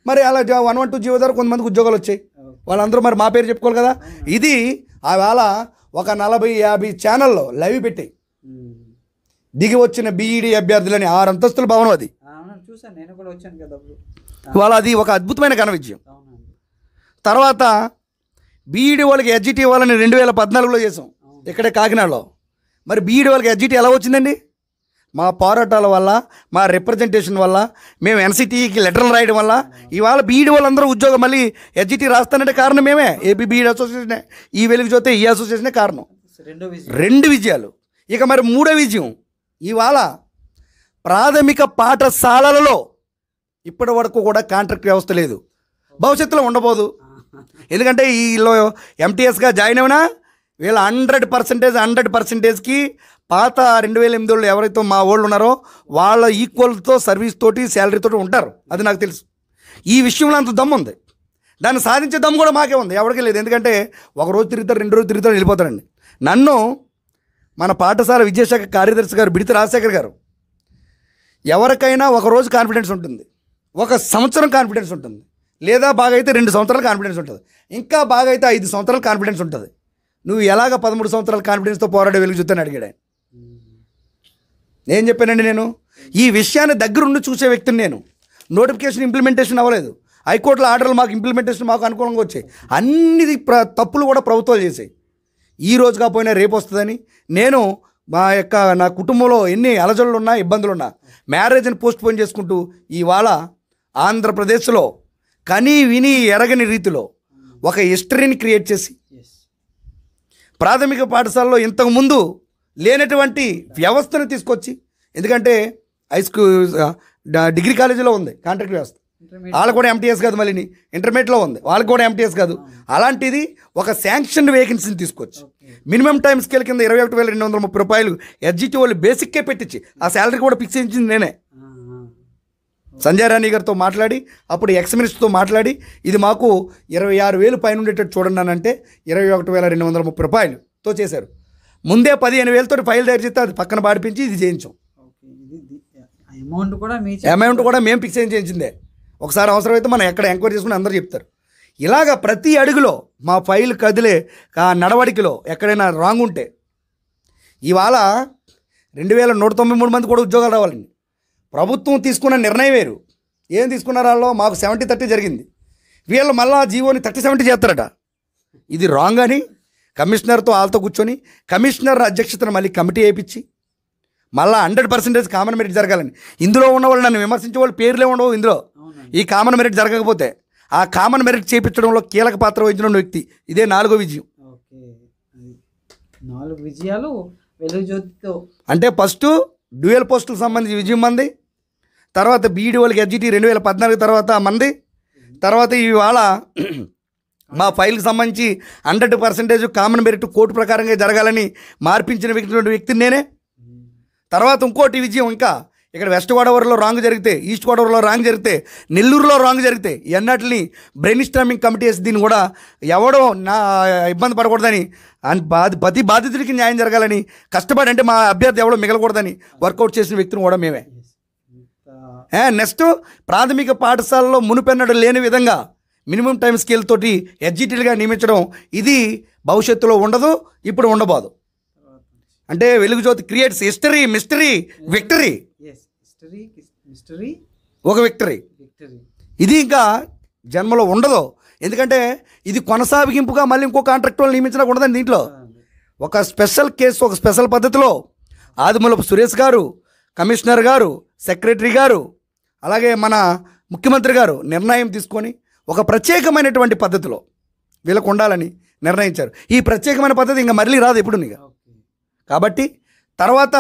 B: మరి అలా వన్ వన్ టూ జీవో ద్వారా కొంతమందికి ఉద్యోగాలు వచ్చాయి వాళ్ళందరూ మరి మా పేరు చెప్పుకోవాలి కదా ఇది ఆవేళ ఒక నలభై యాభై ఛానల్లో లైవ్ పెట్టాయి దిగి వచ్చిన బీఈడి అభ్యర్థులని ఆరు అంతస్తుల భవనం అది ఇవాళ అది ఒక అద్భుతమైన ఘన విజయం తర్వాత బీఈడి వాళ్ళకి ఎడ్జిట్ ఇవ్వాలని రెండు వేల పద్నాలుగులో చేసాం ఇక్కడే కాకినాడలో మరి బీఈడి వాళ్ళకి ఎడ్జిట్ ఎలా వచ్చిందండి మా పోరాటాల వల్ల మా రిప్రజెంటేషన్ వల్ల మేము ఎన్సిటీకి లెటర్లు రాయడం వల్ల ఇవాళ బీఈడి వాళ్ళందరూ ఉద్యోగం మళ్ళీ ఎడ్జిటీ రాస్తానంటే కారణం మేమే ఏపీ బీఈడి అసోసియేషనే ఈ వెలుగు చూస్తే ఈ అసోసియేషనే కారణం రెండు విజయాలు ఇక మరి మూడో విజయం ఇవాళ ప్రాథమిక పాఠశాలలలో ఇప్పటి వరకు కూడా కాంట్రాక్ట్ వ్యవస్థ లేదు భవిష్యత్తులో ఉండబోదు ఎందుకంటే వీళ్ళు ఎంటీఎస్గా జాయిన్ అయినా వీళ్ళ హండ్రెడ్ పర్సెంటేజ్ హండ్రెడ్ పర్సెంటేజ్కి పాత రెండు వేల ఎనిమిది వాళ్ళు ఎవరైతే మా వాళ్ళు ఉన్నారో వాళ్ళ ఈక్వల్తో సర్వీస్ తోటి శాలరీతో ఉంటారు అది నాకు తెలుసు ఈ విషయంలో అంత దమ్ము ఉంది దాన్ని సాధించే దమ్ము కూడా మాకే ఉంది ఎవరికీ లేదు ఎందుకంటే ఒక రోజు తిరుగుతారు రెండు రోజు తిరుగుతారు వెళ్ళిపోతారండి నన్ను మన పాఠశాల విద్యాశాఖ కార్యదర్శి గారు బిడిత రాజశేఖర్ గారు ఎవరికైనా ఒక రోజు కాన్ఫిడెన్స్ ఉంటుంది ఒక సంవత్సరం కాన్ఫిడెన్స్ ఉంటుంది లేదా బాగా అయితే రెండు సంవత్సరాలు కాన్ఫిడెన్స్ ఉంటుంది ఇంకా బాగా అయితే ఐదు సంవత్సరాలు కాన్ఫిడెన్స్ ఉంటుంది నువ్వు ఎలాగ పదమూడు సంవత్సరాల కాన్ఫిడెన్స్తో పోరాడే వెలుగు చూస్తాను అడిగాడు ఆయన ఏం చెప్పానండి నేను ఈ విషయాన్ని దగ్గరుండి చూసే వ్యక్తిని నేను నోటిఫికేషన్ ఇంప్లిమెంటేషన్ అవ్వలేదు హైకోర్టుల ఆర్డర్లు మాకు ఇంప్లిమెంటేషన్ మాకు అనుకూలంగా వచ్చాయి అన్ని ప్ర తప్పులు కూడా ప్రభుత్వాలు చేసాయి ఈ రోజుగా పోయినా రేపు వస్తుందని నేను మా యొక్క నా కుటుంబంలో ఎన్ని అలజడులున్నా ఇబ్బందులున్నా మ్యారేజ్ని పోస్ట్ పోన్ చేసుకుంటూ ఇవాళ ఆంధ్రప్రదేశ్లో కనీ విని ఎరగని రీతిలో ఒక హిస్టరీని క్రియేట్ చేసి ప్రాథమిక పాఠశాలలో ఇంతకుముందు లేనటువంటి వ్యవస్థను తీసుకొచ్చి ఎందుకంటే హై స్కూల్ డిగ్రీ కాలేజీలో ఉంది కాంట్రాక్ట్ వ్యవస్థ వాళ్ళు కూడా ఎంటీఎస్ కాదు మళ్ళీ ఇంటర్మీడియట్లో ఉంది వాళ్ళకు కూడా ఎంటీఎస్ కాదు అలాంటిది ఒక శాంక్షన్ వేకెన్సీని తీసుకొచ్చి మినిమం టైం స్కేల్ కింద ఇరవై ఒకటి వేల రెండు వందల ముప్పై రూపాయలు ఎస్జిటి వాళ్ళు బేసిక్కే పెట్టించి ఆ శాలరీ కూడా ఫిక్స్ చేయించింది నేనే సంజయ్ రాణి గారితో మాట్లాడి అప్పుడు ఎక్స్ మినిస్టర్తో మాట్లాడి ఇది మాకు ఇరవై ఆరు వేలు పైన ఉండేటట్టు చూడండి అని అంటే ఇరవై ఒకటి వేల రెండు వందల ముప్పై రూపాయలుతో చేశారు ముందే పదిహేను వేలతో ఫైల్ తయారు చేస్తే అది పక్కన పాడిపించి ఇది చేయించాం అమౌంట్ కూడా అమౌంట్ కూడా మేము ఫిక్స్ చేయించిందే ఒకసారి అవసరమైతే మనం ఎక్కడ ఎంక్వైరీ చేసుకుని అందరూ చెప్తారు ఇలాగ ప్రతి అడుగులో మా ఫైల్ కదిలే ఆ నడవడికలో ఎక్కడైనా రాంగ్ ఉంటే ఇవాళ రెండు వేల నూట తొంభై మూడు మంది కూడా ఉద్యోగాలు రావాలండి ప్రభుత్వం తీసుకున్న నిర్ణయం వేరు ఏం తీసుకున్నారు వాళ్ళు మాకు సెవెంటీ థర్టీ జరిగింది వీళ్ళు మళ్ళా జీవోని థర్టీ సెవెంటీ చేస్తారట ఇది రాంగ్ అని కమిషనర్తో వాళ్ళతో కూర్చొని కమిషనర్ అధ్యక్షతను మళ్ళీ కమిటీ వేయించి మళ్ళా హండ్రెడ్ పర్సెంటేజ్ కామన్ మెరిట్ జరగాలని ఇందులో ఉన్న వాళ్ళు నన్ను విమర్శించే వాళ్ళు పేర్లే ఉండవు ఇందులో ఈ కామన్ మెరిట్ జరగకపోతే ఆ కామన్ మెరిట్ చేపించడంలో కీలక పాత్ర వహించిన వ్యక్తి ఇదే నాలుగో విజయం
A: నాలుగు విజయాలు
B: అంటే ఫస్ట్ డ్యూయల్ పోస్టుకు సంబంధించి విజయం మంది తర్వాత బీడీఓలకి ఎడ్జిటీ రెండు వేల పద్నాలుగు తర్వాత మంది తర్వాత ఇవాళ మా ఫైల్కి సంబంధించి hundred percentage common merit court ప్రకారంగా జరగాలని మార్పించిన వ్యక్తి వ్యక్తిని నేనే తర్వాత ఇంకోటి విజయం ఇంకా ఇక్కడ వెస్ట్ గోదావరిలో రాంగ్ జరిగితే ఈస్ట్ గోదావరిలో రాంగ్ జరిగితే నెల్లూరులో రాంగ్ జరిగితే ఎన్నటిని బ్రెయిన్ స్ట్రామింగ్ కమిటీ వేసి దీన్ని కూడా ఎవడో నా ఇబ్బంది పడకూడదని అండ్ బాధి ప్రతి బాధితుడికి న్యాయం జరగాలని కష్టపడి అంటే మా అభ్యర్థి ఎవడో మిగలకూడదని వర్కౌట్ చేసిన వ్యక్తిని కూడా మేమే నెక్స్ట్ ప్రాథమిక పాఠశాలలో మునుపెన్నడు లేని విధంగా మినిమం టైం స్కేల్ తోటి ఎడ్జిటీలుగా నియమించడం ఇది భవిష్యత్తులో ఉండదు ఇప్పుడు ఉండబోదు అంటే Velugujyothi creates history mystery victory ఒక విక్టరీ ఇది ఇంకా జన్మలో ఉండదు ఎందుకంటే ఇది కొనసాగింపుగా మళ్ళీ ఇంకో కాంట్రాక్ట్ వాళ్ళు నియమించడం ఉండదండి దీంట్లో ఒక స్పెషల్ కేసు ఒక స్పెషల్ పద్ధతిలో ఆదిమూలపు సురేష్ గారు కమిషనర్ గారు సెక్రటరీ గారు అలాగే మన ముఖ్యమంత్రి గారు నిర్ణయం తీసుకొని ఒక ప్రత్యేకమైనటువంటి పద్ధతిలో వీళ్ళకు ఉండాలని నిర్ణయించారు ఈ ప్రత్యేకమైన పద్ధతి ఇంకా మళ్ళీ రాదు ఎప్పుడు నీకు కాబట్టి తర్వాత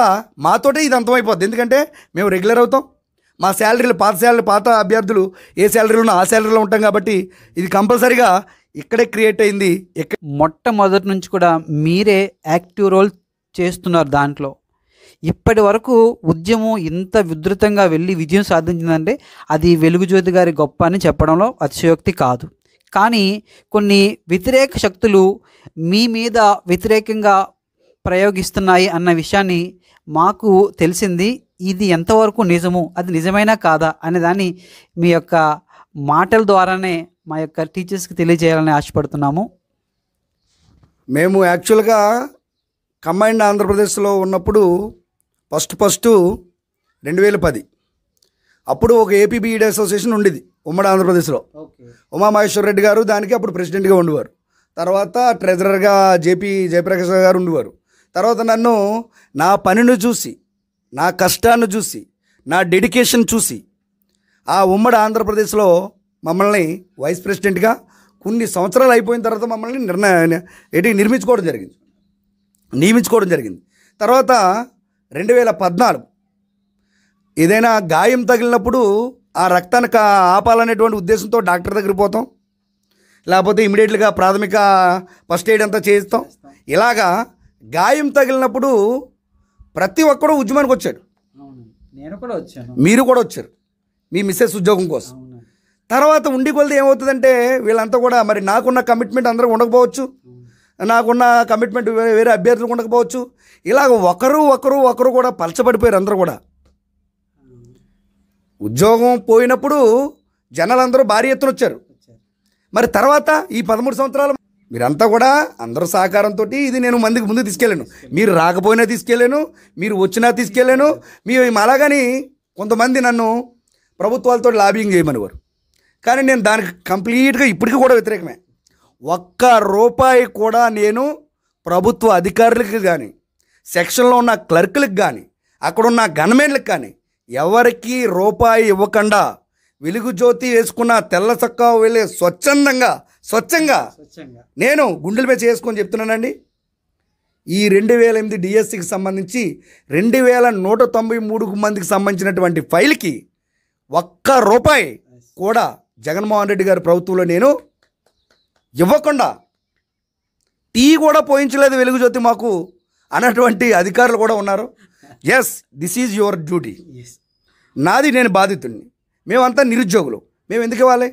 B: మాతోటే ఇది అంతమైపోద్ది ఎందుకంటే మేము రెగ్యులర్ అవుతాం మా శాలరీలు పాత శాలరీ పాత అభ్యర్థులు ఏ శాలరీలోనో ఆ శాలరీలో ఉంటాం కాబట్టి ఇది కంపల్సరీగా ఇక్కడే క్రియేట్ అయింది మొట్టమొదటి నుంచి కూడా మీరే యాక్టివ్ రోల్
A: చేస్తున్నారు దాంట్లో ఇప్పటి వరకు ఉద్యమం ఇంత విధృతంగా వెళ్ళి విజయం సాధించిందంటే అది వెలుగుజ్యోతి గారి గొప్ప అని చెప్పడంలో అతిశయోక్తి కాదు కానీ కొన్ని వ్యతిరేక శక్తులు మీ మీద వ్యతిరేకంగా ప్రయోగిస్తున్నాయి అన్న విషయాన్ని మాకు తెలిసింది ఇది ఎంతవరకు నిజము అది నిజమైనా కాదా అనే దాన్ని మీ యొక్క మాటల ద్వారానే మా యొక్క టీచర్స్కి తెలియజేయాలని
B: ఆశపడుతున్నాము మేము యాక్చువల్గా కంబైండ్ ఆంధ్రప్రదేశ్లో ఉన్నప్పుడు ఫస్ట్ ఫస్ట్ రెండు వేల పది అప్పుడు ఒక ఏపీ బీఈడి అసోసియేషన్ ఉండేది ఉమ్మడి ఆంధ్రప్రదేశ్లో ఉమామహేశ్వర రెడ్డి గారు దానికి అప్పుడు ప్రెసిడెంట్గా ఉండేవారు తర్వాత ట్రెజరర్గా జేపీ జయప్రకాష్ గారు ఉండేవారు తర్వాత నన్ను నా పనిని చూసి నా కష్టాన్ని చూసి నా డెడికేషన్ చూసి ఆ ఉమ్మడి ఆంధ్రప్రదేశ్లో మమ్మల్ని వైస్ ప్రెసిడెంట్గా కొన్ని సంవత్సరాలు అయిపోయిన తర్వాత మమ్మల్ని నిర్ణయ ఏంటి నిర్మించుకోవడం జరిగింది నియమించుకోవడం జరిగింది తర్వాత రెండు వేల పద్నాలుగు ఏదైనా గాయం తగిలినప్పుడు ఆ రక్తాన్ని ఆపాలనేటువంటి ఉద్దేశంతో డాక్టర్ దగ్గరికి పోతాం లేకపోతే ఇమీడియట్గా ప్రాథమిక ఫస్ట్ ఎయిడ్ అంతా చేయిస్తాం ఇలాగా గాయం తగిలినప్పుడు ప్రతి ఒక్కడు ఉద్యమానికి వచ్చాడు
A: నేను కూడా వచ్చాను
B: మీరు కూడా వచ్చారు మీ మిస్సెస్ ఉద్యోగం కోసం తర్వాత ఉండి కొలది ఏమవుతుందంటే వీళ్ళంతా కూడా మరి నాకున్న కమిట్మెంట్ అందరూ ఉండకపోవచ్చు నాకున్న కమిట్మెంట్ వేరే అభ్యర్థులు ఉండకపోవచ్చు ఇలాగ ఒకరు ఒకరు ఒకరు కూడా పలచబడిపోయారు అందరూ కూడా ఉద్యోగం పోయినప్పుడు జనాలందరూ భారీ ఎత్తున వచ్చారు మరి తర్వాత ఈ పదమూడు సంవత్సరాలు మీరంతా కూడా అందరూ సహకారంతో ఇది నేను మందికి ముందు తీసుకెళ్ళాను మీరు రాకపోయినా తీసుకెళ్ళాను మీరు వచ్చినా తీసుకెళ్ళాను మీ అలాగని కొంతమంది నన్ను ప్రభుత్వాలతో లాబింగ్ చేయమనివారు కానీ నేను దానికి కంప్లీట్గా ఇప్పటికీ కూడా వ్యతిరేకమే ఒక్క రూపాయి కూడా నేను ప్రభుత్వ అధికారులకు కానీ సెక్షన్లో ఉన్న క్లర్కులకు కానీ అక్కడున్న గన్మెన్లకు కానీ ఎవరికీ రూపాయి ఇవ్వకుండా వెలుగుజ్యోతి వేసుకున్న తెల్ల చొక్కా వెళ్ళే స్వచ్ఛందంగా స్వచ్ఛంగా నేను గుండెల మీద చేసుకొని చెప్తున్నానండి ఈ రెండు వేల ఎనిమిది డిఎస్సికి సంబంధించి రెండు వేల నూట తొంభై మూడు మందికి సంబంధించినటువంటి ఫైల్కి ఒక్క రూపాయి కూడా జగన్మోహన్ రెడ్డి గారి ప్రభుత్వంలో నేను ఇవ్వకుండా టీ కూడా పోయించలేదు వెలుగుజ్యోతి మాకు అన్నటువంటి అధికారులు కూడా ఉన్నారు yes this is your duty నాది నేను బాధితుడిని మేమంతా నిరుద్యోగులు మేము ఎందుకు ఇవ్వాలి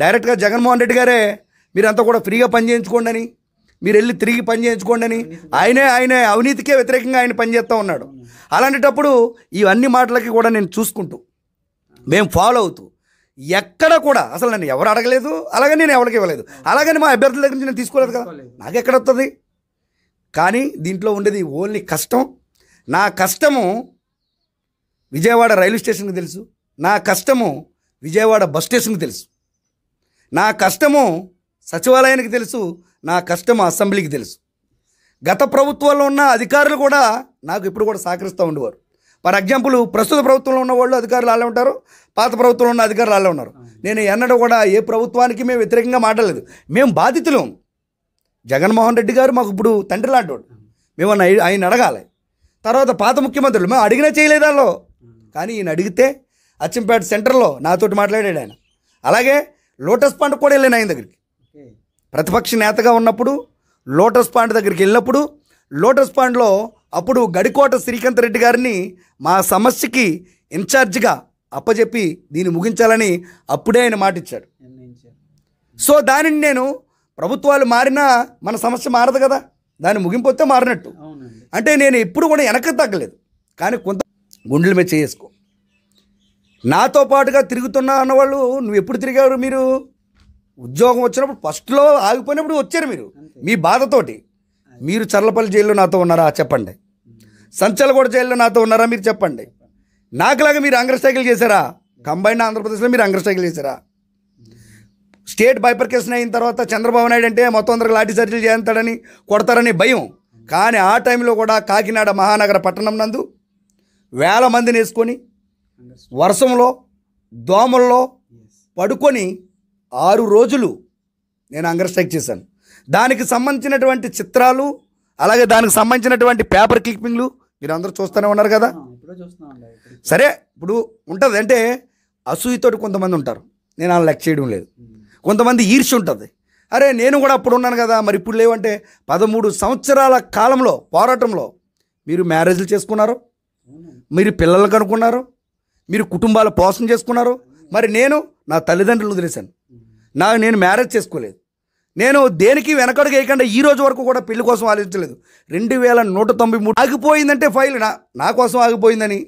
B: డైరెక్ట్గా జగన్మోహన్ రెడ్డి గారే మీరంతా కూడా ఫ్రీగా పని చేయించుకోండి అని మీరు వెళ్ళి తిరిగి పని చేయించుకోండి అని ఆయనే ఆయనే అవినీతికే వ్యతిరేకంగా ఆయన పనిచేస్తూ ఉన్నాడు hmm. అలాంటప్పుడు ఇవన్నీ మాటలకి కూడా నేను చూసుకుంటూ మేము ఫాలో అవుతూ ఎక్కడ కూడా అసలు నన్ను ఎవరు అడగలేదు అలాగే నేను ఎవరికి ఇవ్వలేదు అలాగని మా అభ్యర్థుల దగ్గర నుంచి నేను తీసుకోలేదు కదా నాకు ఎక్కడ వస్తుంది కానీ దీంట్లో ఉండేది ఓన్లీ కష్టం నా కష్టము విజయవాడ రైల్వే స్టేషన్కి తెలుసు నా కష్టము విజయవాడ బస్ స్టేషన్కి తెలుసు నా కష్టము సచివాలయానికి తెలుసు నా కష్టం అసెంబ్లీకి తెలుసు గత ప్రభుత్వాల్లో ఉన్న అధికారులు కూడా నాకు ఇప్పుడు కూడా సహకరిస్తూ ఉండేవారు ఫర్ ఎగ్జాంపుల్ ప్రస్తుత ప్రభుత్వంలో ఉన్న వాళ్ళు అధికారులు అలా ఉంటారు పాత ప్రభుత్వంలో ఉన్న అధికారులు అలా ఉన్నారు నేను ఎన్నడూ కూడా ఏ ప్రభుత్వానికి మేము వ్యతిరేకంగా మాట్లాడలేదు మేము బాధితులు జగన్మోహన్ రెడ్డి గారు మాకు ఇప్పుడు తండ్రి లాంటివాడు మేము ఆయన అడగాలి తర్వాత పాత ముఖ్యమంత్రులు మేము అడిగినా చేయలేదాలో కానీ ఈయన అడిగితే అచ్చంపేట సెంటర్లో నాతోటి మాట్లాడాడు ఆయన అలాగే లోటస్ పాండ్ కూడా వెళ్ళాను ఆయన దగ్గరికి ప్రతిపక్ష నేతగా ఉన్నప్పుడు లోటస్ పాండ్ దగ్గరికి వెళ్ళినప్పుడు లోటస్ పాండ్లో అప్పుడు గడికోట శ్రీకాంత్ రెడ్డి గారిని మా సమస్యకి ఇన్ఛార్జిగా అప్పచెప్పి దీన్ని ముగించాలని అప్పుడే ఆయన మాట సో దానిని నేను ప్రభుత్వాలు మారినా మన సమస్య మారదు కదా దాన్ని ముగింపొస్తే మారినట్టు అంటే నేను ఎప్పుడు కూడా వెనక తగ్గలేదు కానీ కొంత గుండెల మీద చేసుకో నాతో పాటుగా తిరుగుతున్నా అన్నవాళ్ళు నువ్వు ఎప్పుడు తిరిగారు మీరు ఉద్యోగం వచ్చినప్పుడు ఫస్ట్లో ఆగిపోయినప్పుడు వచ్చారు మీరు మీ బాధతోటి మీరు చర్లపల్లి జైల్లో నాతో ఉన్నారా చెప్పండి సంచలగూడ జైల్లో నాతో ఉన్నారా మీరు చెప్పండి నాకులాగా మీరు అంగర్ సైకిల్ చేశారా కంబైన్ ఆంధ్రప్రదేశ్లో మీరు అంగర్ సైకిల్ చేశారా స్టేట్ బైపర్కేషన్ అయిన తర్వాత చంద్రబాబు నాయుడు అంటే మొత్తం అందరికి లాఠీ సర్జీలు చేస్తాడని కొడతారని భయం కానీ ఆ టైంలో కూడా కాకినాడ మహానగర పట్టణం నందు వేల మందిని వేసుకొని వర్షంలో దోమల్లో పడుకొని ఆరు రోజులు నేను అంగర్ స్ట్రైక్ చేశాను దానికి సంబంధించినటువంటి చిత్రాలు అలాగే దానికి సంబంధించినటువంటి పేపర్ క్లిప్పింగ్లు మీరు అందరూ చూస్తూనే ఉన్నారు కదా సరే ఇప్పుడు ఉంటుంది అంటే అసూయతోటి కొంతమంది ఉంటారు నేను అలా లెక్క చేయడం లేదు కొంతమంది ఈర్ష ఉంటుంది అరే నేను కూడా అప్పుడు ఉన్నాను కదా మరి ఇప్పుడు లేవంటే పదమూడు సంవత్సరాల కాలంలో పోరాటంలో మీరు మ్యారేజ్లు చేసుకున్నారు మీరు పిల్లలు కనుక్కున్నారు మీరు కుటుంబాల పోషణ చేసుకున్నారు మరి నేను నా తల్లిదండ్రులు వదిలేశాను నాకు నేను మ్యారేజ్ చేసుకోలేదు నేను దేనికి వెనకడుగు వేయకుండా ఈ రోజు వరకు కూడా పెళ్లి కోసం ఆలోచించలేదు రెండు వేల నూట తొంభై మూడు ఆగిపోయిందంటే ఫైల్ నా నా కోసం ఆగిపోయిందని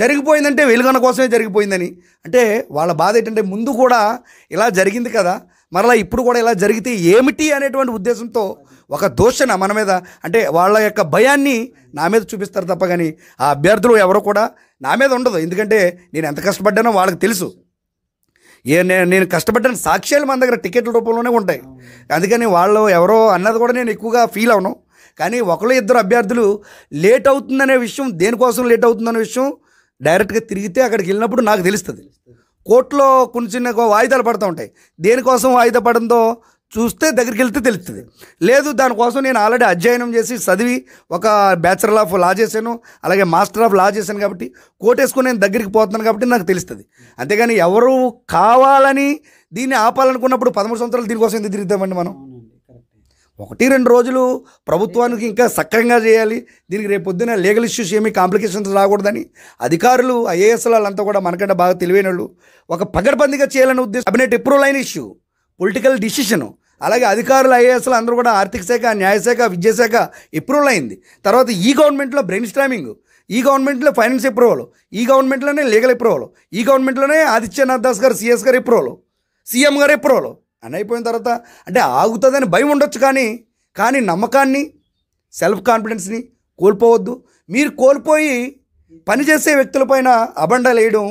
B: జరిగిపోయిందంటే వెలుగన్న కోసమే జరిగిపోయిందని అంటే వాళ్ళ బాధ ఏంటంటే ముందు కూడా ఇలా జరిగింది కదా మరలా ఇప్పుడు కూడా ఇలా జరిగితే ఏమిటి అనేటువంటి ఉద్దేశంతో ఒక దోషణ మన మీద అంటే వాళ్ళ యొక్క భయాన్ని నా మీద చూపిస్తారు తప్ప కానీ ఆ అభ్యర్థులు ఎవరో కూడా నా మీద ఉండదు ఎందుకంటే నేను ఎంత కష్టపడ్డానో వాళ్ళకి తెలుసు ఏ నేను నేను కష్టపడ్డాను సాక్ష్యాలు మన దగ్గర టికెట్ల రూపంలోనే ఉంటాయి అందుకని వాళ్ళు ఎవరో అన్నది కూడా నేను ఎక్కువగా ఫీల్ అవను కానీ ఒకరు ఇద్దరు అభ్యర్థులు లేట్ అవుతుందనే విషయం దేనికోసం లేట్ అవుతుందనే విషయం డైరెక్ట్గా తిరిగితే అక్కడికి వెళ్ళినప్పుడు నాకు తెలుస్తుంది కోర్టులో కొన్ని చిన్న వాయిదాలు పడుతూ ఉంటాయి దేనికోసం వాయిదా పడిందో చూస్తే దగ్గరికి వెళ్తే తెలుస్తుంది లేదు దానికోసం నేను ఆల్రెడీ అధ్యయనం చేసి చదివి ఒక బ్యాచిలర్ ఆఫ్ లా చేశాను అలాగే మాస్టర్ ఆఫ్ లా చేశాను కాబట్టి వేసుకుని నేను దగ్గరికి పోతున్నాను కాబట్టి నాకు తెలుస్తుంది అంతేగాని ఎవరు కావాలని దీన్ని ఆపాలనుకున్నప్పుడు పదమూడు సంవత్సరాలు దీనికోసం ఎందుకు తిరుగుతామండి మనం ఒకటి రెండు రోజులు ప్రభుత్వానికి ఇంకా సక్రంగా చేయాలి దీనికి రేపొద్దున లీగల్ ఇష్యూస్ ఏమీ కాంప్లికేషన్స్ రాకూడదని అధికారులు ఐఏఎస్ వాళ్ళంతా కూడా మనకంటే బాగా తెలివైన వాళ్ళు ఒక పగడబందిగా చేయాలనే ఉద్దేశం అభినేట్ ఎప్రూవల్ అయిన ఇష్యూ పొలిటికల్ డిసిషను అలాగే అధికారులు ఐఏఎస్లు అందరూ కూడా ఆర్థిక శాఖ న్యాయశాఖ విద్యాశాఖ ఇప్రూవల్ అయింది తర్వాత ఈ గవర్నమెంట్లో బ్రెయిన్ స్ట్రామింగ్ ఈ గవర్నమెంట్లో ఫైనాన్స్ ఇప్రూవల్ ఈ గవర్నమెంట్లోనే లీగల్ అప్రూవల్ ఈ గవర్నమెంట్లోనే ఆదిత్యనాథ్ దాస్ గారు సిఎస్ గారు అప్రూవల్ సీఎం గారు అప్రూవల్ అని అయిపోయిన తర్వాత అంటే ఆగుతుందని భయం ఉండొచ్చు కానీ కానీ నమ్మకాన్ని సెల్ఫ్ కాన్ఫిడెన్స్ని కోల్పోవద్దు మీరు కోల్పోయి పనిచేసే పైన అబండాలు వేయడం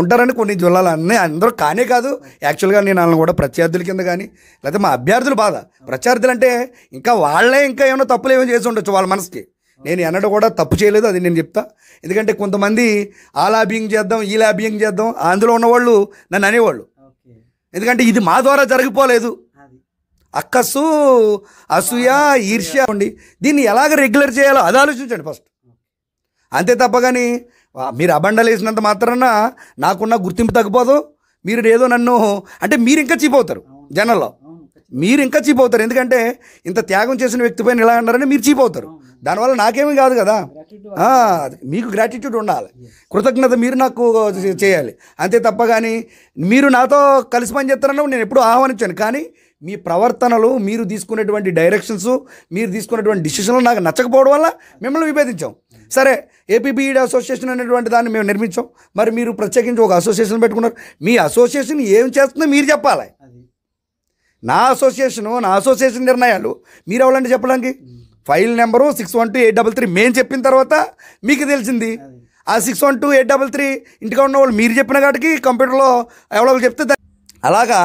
B: ఉంటారని కొన్ని జిల్లాలు అన్నీ అందరూ కానే కాదు యాక్చువల్గా నేను వాళ్ళని కూడా ప్రత్యర్థుల కింద కానీ లేకపోతే మా అభ్యర్థులు బాధ ప్రత్యర్థులు అంటే ఇంకా వాళ్ళే ఇంకా ఏమైనా తప్పులు ఏమైనా చేసి ఉండొచ్చు వాళ్ళ మనసుకి నేను ఎన్నడూ కూడా తప్పు చేయలేదు అది నేను చెప్తా ఎందుకంటే కొంతమంది ఆ లాబింగ్ చేద్దాం ఈ లాబింగ్ చేద్దాం అందులో ఉన్నవాళ్ళు నన్ను అనేవాళ్ళు ఎందుకంటే ఇది మా ద్వారా జరిగిపోలేదు అక్కసు అసూయ ఈర్ష్య అండి దీన్ని ఎలాగ రెగ్యులర్ చేయాలో అది ఆలోచించండి ఫస్ట్ అంతే తప్ప కానీ మీరు అబండలు వేసినంత మాత్రాన నాకున్న గుర్తింపు తగ్గిపోదు మీరు ఏదో నన్ను అంటే మీరు ఇంకా చీపోతారు జనంలో మీరు ఇంకా చీపోతారు ఎందుకంటే ఇంత త్యాగం చేసిన వ్యక్తి పైన ఇలా అన్నారని మీరు చీపోతారు దానివల్ల నాకేమీ కాదు కదా మీకు గ్రాటిట్యూడ్ ఉండాలి కృతజ్ఞత మీరు నాకు చేయాలి అంతే తప్ప కానీ మీరు నాతో కలిసి పనిచేస్తారని నేను ఎప్పుడూ ఆహ్వానించాను కానీ మీ ప్రవర్తనలు మీరు తీసుకునేటువంటి డైరెక్షన్స్ మీరు తీసుకునేటువంటి డిసిషన్లు నాకు నచ్చకపోవడం వల్ల మిమ్మల్ని విభేదించాం సరే ఏపీబీఈడి అసోసియేషన్ e అనేటువంటి దాన్ని మేము నిర్మించాం మరి మీరు ప్రత్యేకించి ఒక అసోసియేషన్ పెట్టుకున్నారు మీ అసోసియేషన్ ఏం చేస్తుందో మీరు చెప్పాలి నా అసోసియేషను నా అసోసియేషన్ నిర్ణయాలు మీరు ఎవరండి చెప్పడానికి file number six one two eight double three మేము చెప్పిన తర్వాత మీకు తెలిసింది ఆ six one two eight double three ఇంటికా ఉన్న వాళ్ళు మీరు చెప్పిన కాటికి కంప్యూటర్లో ఎవరో చెప్తే అలాగా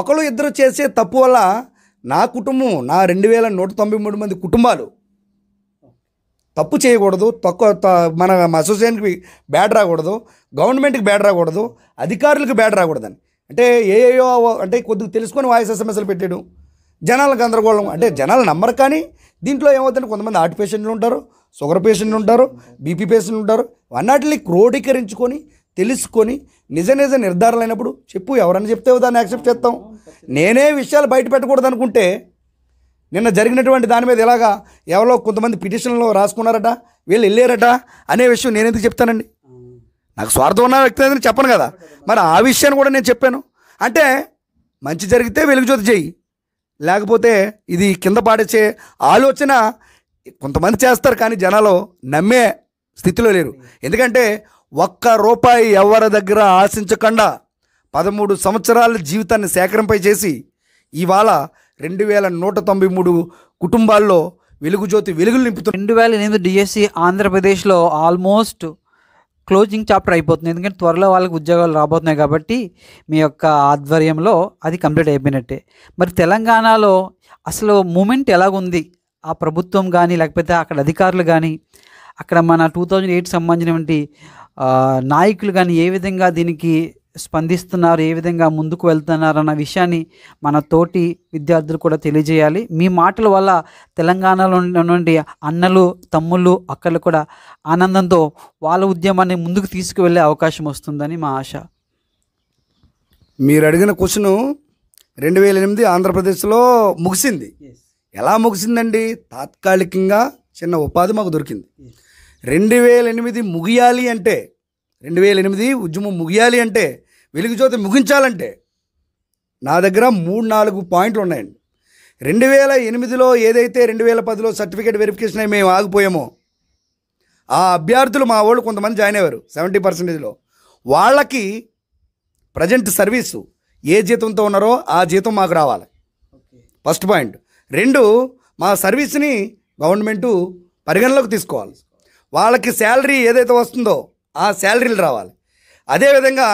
B: ఒకళ్ళు ఇద్దరు చేసే తప్పు వల్ల నా కుటుంబం నా రెండు వేల నూట తొంభై మూడు మంది కుటుంబాలు తప్పు చేయకూడదు తక్కువ మన అసోసియేషన్కి బ్యాడ్ రాకూడదు గవర్నమెంట్కి బ్యాడ్ రాకూడదు అధికారులకు బ్యాడ్ రాకూడదని అంటే ఏయో అంటే కొద్దిగా తెలుసుకొని వాయిస్ ఎస్ఎంఎస్లు పెట్టాడు జనాల గందరగోళం అంటే జనాలు నమ్మరు కానీ దీంట్లో ఏమవుతుంది కొంతమంది హార్ట్ పేషెంట్లు ఉంటారు షుగర్ పేషెంట్లు ఉంటారు బీపీ పేషెంట్లు ఉంటారు అన్నిటిని క్రోడీకరించుకొని తెలుసుకొని నిజ నిజ నిర్ధారణ అయినప్పుడు చెప్పు ఎవరన్నా చెప్తే దాన్ని యాక్సెప్ట్ చేస్తాం నేనే విషయాలు బయట పెట్టకూడదు అనుకుంటే నిన్న జరిగినటువంటి దాని మీద ఇలాగా ఎవరో కొంతమంది పిటిషన్లు రాసుకున్నారట వీళ్ళు వెళ్ళారట అనే విషయం నేను ఎందుకు చెప్తానండి నాకు స్వార్థం ఉన్న వ్యక్తి అని చెప్పను కదా మరి ఆ విషయాన్ని కూడా నేను చెప్పాను అంటే మంచి జరిగితే వెలుగుజోతి చేయి లేకపోతే ఇది కింద పాడేసే ఆలోచన కొంతమంది చేస్తారు కానీ జనాలు నమ్మే స్థితిలో లేరు ఎందుకంటే ఒక్క రూపాయి ఎవరి దగ్గర ఆశించకుండా పదమూడు సంవత్సరాల జీవితాన్ని సేకరింపై చేసి ఇవాళ రెండు వేల నూట తొంభై మూడు కుటుంబాల్లో వెలుగుజ్యోతి వెలుగులు నింపుతుంది రెండు
A: వేల ఎనిమిది డిఎస్సి ఆంధ్రప్రదేశ్లో ఆల్మోస్ట్ క్లోజింగ్ చాప్టర్ అయిపోతుంది ఎందుకంటే త్వరలో వాళ్ళకి ఉద్యోగాలు రాబోతున్నాయి కాబట్టి మీ యొక్క ఆధ్వర్యంలో అది కంప్లీట్ అయిపోయినట్టే మరి తెలంగాణలో అసలు మూమెంట్ ఎలాగుంది ఆ ప్రభుత్వం కానీ లేకపోతే అక్కడ అధికారులు కానీ అక్కడ మన టూ థౌజండ్ ఎయిట్ సంబంధించినటువంటి నాయకులు కానీ ఏ విధంగా దీనికి స్పందిస్తున్నారు ఏ విధంగా ముందుకు వెళ్తున్నారు అన్న విషయాన్ని మన తోటి విద్యార్థులు కూడా తెలియజేయాలి మీ మాటల వల్ల తెలంగాణలో నుండి అన్నలు తమ్ముళ్ళు అక్కలు కూడా ఆనందంతో వాళ్ళ ఉద్యమాన్ని ముందుకు తీసుకువెళ్ళే అవకాశం వస్తుందని
B: మా ఆశ మీరు అడిగిన క్వశ్చన్ రెండు వేల ఎనిమిది ఆంధ్రప్రదేశ్లో ముగిసింది ఎలా ముగిసిందండి తాత్కాలికంగా చిన్న ఉపాధి మాకు దొరికింది రెండు వేల ఎనిమిది ముగియాలి అంటే రెండు వేల ఎనిమిది ఉద్యమం ముగియాలి అంటే వెలుగుజ్యోతి ముగించాలంటే నా దగ్గర మూడు నాలుగు పాయింట్లు ఉన్నాయండి రెండు వేల ఎనిమిదిలో ఏదైతే రెండు వేల పదిలో సర్టిఫికేట్ వెరిఫికేషన్ అయి మేము ఆగిపోయామో ఆ అభ్యర్థులు మా వాళ్ళు కొంతమంది జాయిన్ అయ్యారు సెవెంటీ పర్సెంటేజ్లో వాళ్ళకి ప్రజెంట్ సర్వీసు ఏ జీతంతో ఉన్నారో ఆ జీతం మాకు రావాలి ఫస్ట్ పాయింట్ రెండు మా సర్వీస్ని గవర్నమెంటు పరిగణలోకి తీసుకోవాలి వాళ్ళకి శాలరీ ఏదైతే వస్తుందో ఆ శాలరీలు రావాలి అదేవిధంగా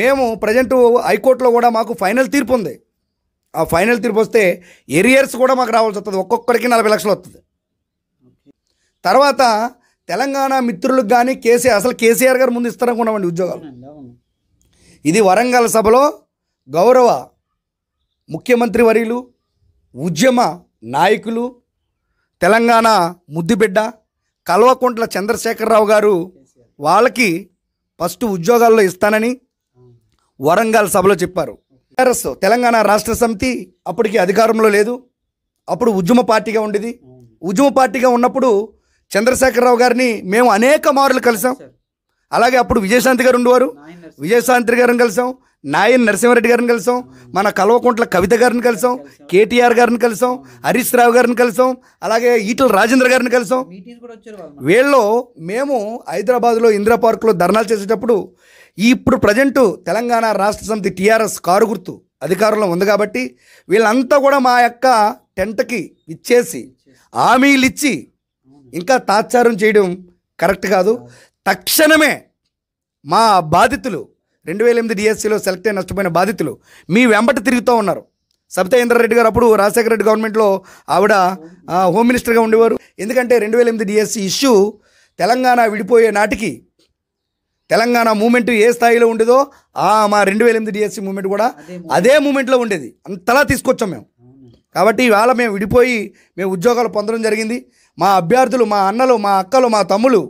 B: మేము ప్రజెంట్ హైకోర్టులో కూడా మాకు ఫైనల్ తీర్పు ఉంది ఆ ఫైనల్ తీర్పు వస్తే ఎరియర్స్ కూడా మాకు రావాల్సి వస్తుంది ఒక్కొక్కరికి నలభై లక్షలు వస్తుంది తర్వాత తెలంగాణ మిత్రులకు కానీ కేసీఆర్ అసలు కేసీఆర్ గారు ముందు ఇస్తారనుకున్నామండి ఉద్యోగాలు ఇది వరంగల్ సభలో గౌరవ ముఖ్యమంత్రి వర్యులు ఉద్యమ నాయకులు తెలంగాణ ముద్దుబిడ్డ కల్వకుంట్ల చంద్రశేఖరరావు గారు వాళ్ళకి ఫస్ట్ ఉద్యోగాల్లో ఇస్తానని వరంగల్ సభలో చెప్పారు టిఆర్ఎస్ తెలంగాణ రాష్ట్ర సమితి అప్పటికి అధికారంలో లేదు అప్పుడు ఉద్యమ పార్టీగా ఉండేది ఉద్యమ పార్టీగా ఉన్నప్పుడు చంద్రశేఖరరావు గారిని మేము అనేక మార్లు కలిసాం అలాగే అప్పుడు విజయశాంతి గారు ఉండేవారు విజయశాంతి గారిని కలిసాం నాయన్ నరసింహారెడ్డి గారిని కలిసాం మన కల్వకుంట్ల కవిత గారిని కలిసాం కేటీఆర్ గారిని కలిసాం హరీష్ రావు గారిని కలిసాం అలాగే ఈటల రాజేంద్ర గారిని కలిసాం వీళ్ళు మేము హైదరాబాద్లో ఇందిరా పార్కులో ధర్నాలు చేసేటప్పుడు ఇప్పుడు ప్రజెంటు తెలంగాణ రాష్ట్ర సమితి టీఆర్ఎస్ కారు గుర్తు అధికారంలో ఉంది కాబట్టి వీళ్ళంతా కూడా మా యొక్క టెంట్కి ఇచ్చేసి హామీలు ఇచ్చి ఇంకా తాత్సారం చేయడం కరెక్ట్ కాదు తక్షణమే మా బాధితులు రెండు వేల ఎనిమిది డిఎస్సీలో సెలెక్ట్ అయిన నష్టపోయిన బాధితులు మీ వెంబట తిరుగుతూ ఉన్నారు సబితా ఇంద్రారెడ్డి గారు అప్పుడు రాజశేఖర రెడ్డి గవర్నమెంట్లో ఆవిడ హోమ్ మినిస్టర్గా ఉండేవారు ఎందుకంటే రెండు వేల ఎనిమిది డిఎస్సీ ఇష్యూ తెలంగాణ విడిపోయే నాటికి తెలంగాణ మూమెంట్ ఏ స్థాయిలో ఉండేదో ఆ మా రెండు వేల ఎనిమిది డిఎస్సీ మూమెంట్ కూడా అదే మూమెంట్లో ఉండేది అంతలా తీసుకొచ్చాం మేము కాబట్టి ఇవాళ మేము విడిపోయి మేము ఉద్యోగాలు పొందడం జరిగింది మా అభ్యర్థులు మా అన్నలు మా అక్కలు మా తమ్ములు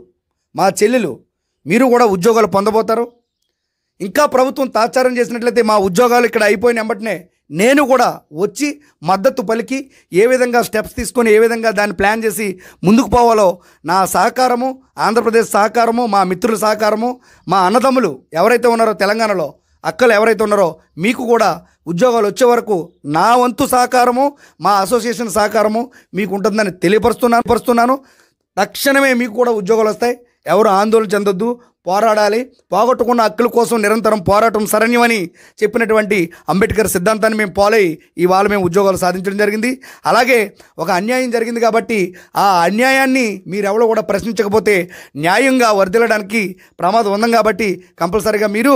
B: మా చెల్లెలు మీరు కూడా ఉద్యోగాలు పొందబోతారు ఇంకా ప్రభుత్వం తాచారం చేసినట్లయితే మా ఉద్యోగాలు ఇక్కడ అయిపోయిన వెంబటనే నేను కూడా వచ్చి మద్దతు పలికి ఏ విధంగా స్టెప్స్ తీసుకొని ఏ విధంగా దాన్ని ప్లాన్ చేసి ముందుకు పోవాలో నా సహకారము ఆంధ్రప్రదేశ్ సహకారము మా మిత్రుల సహకారము మా అన్నదమ్ములు ఎవరైతే ఉన్నారో తెలంగాణలో అక్కలు ఎవరైతే ఉన్నారో మీకు కూడా ఉద్యోగాలు వచ్చే వరకు నా వంతు సహకారము మా అసోసియేషన్ సహకారము మీకు ఉంటుందని తెలియపరుస్తున్నాను పరుస్తున్నాను తక్షణమే మీకు కూడా ఉద్యోగాలు వస్తాయి ఎవరు ఆందోళన చెందొద్దు పోరాడాలి పోగొట్టుకున్న హక్కుల కోసం నిరంతరం పోరాటం సరణ్యమని చెప్పినటువంటి అంబేద్కర్ సిద్ధాంతాన్ని మేము పాలై ఇవాళ మేము ఉద్యోగాలు సాధించడం జరిగింది అలాగే ఒక అన్యాయం జరిగింది కాబట్టి ఆ అన్యాయాన్ని మీరెవరో కూడా ప్రశ్నించకపోతే న్యాయంగా వర్దిల్లడానికి ప్రమాదం ఉందం కాబట్టి కంపల్సరీగా మీరు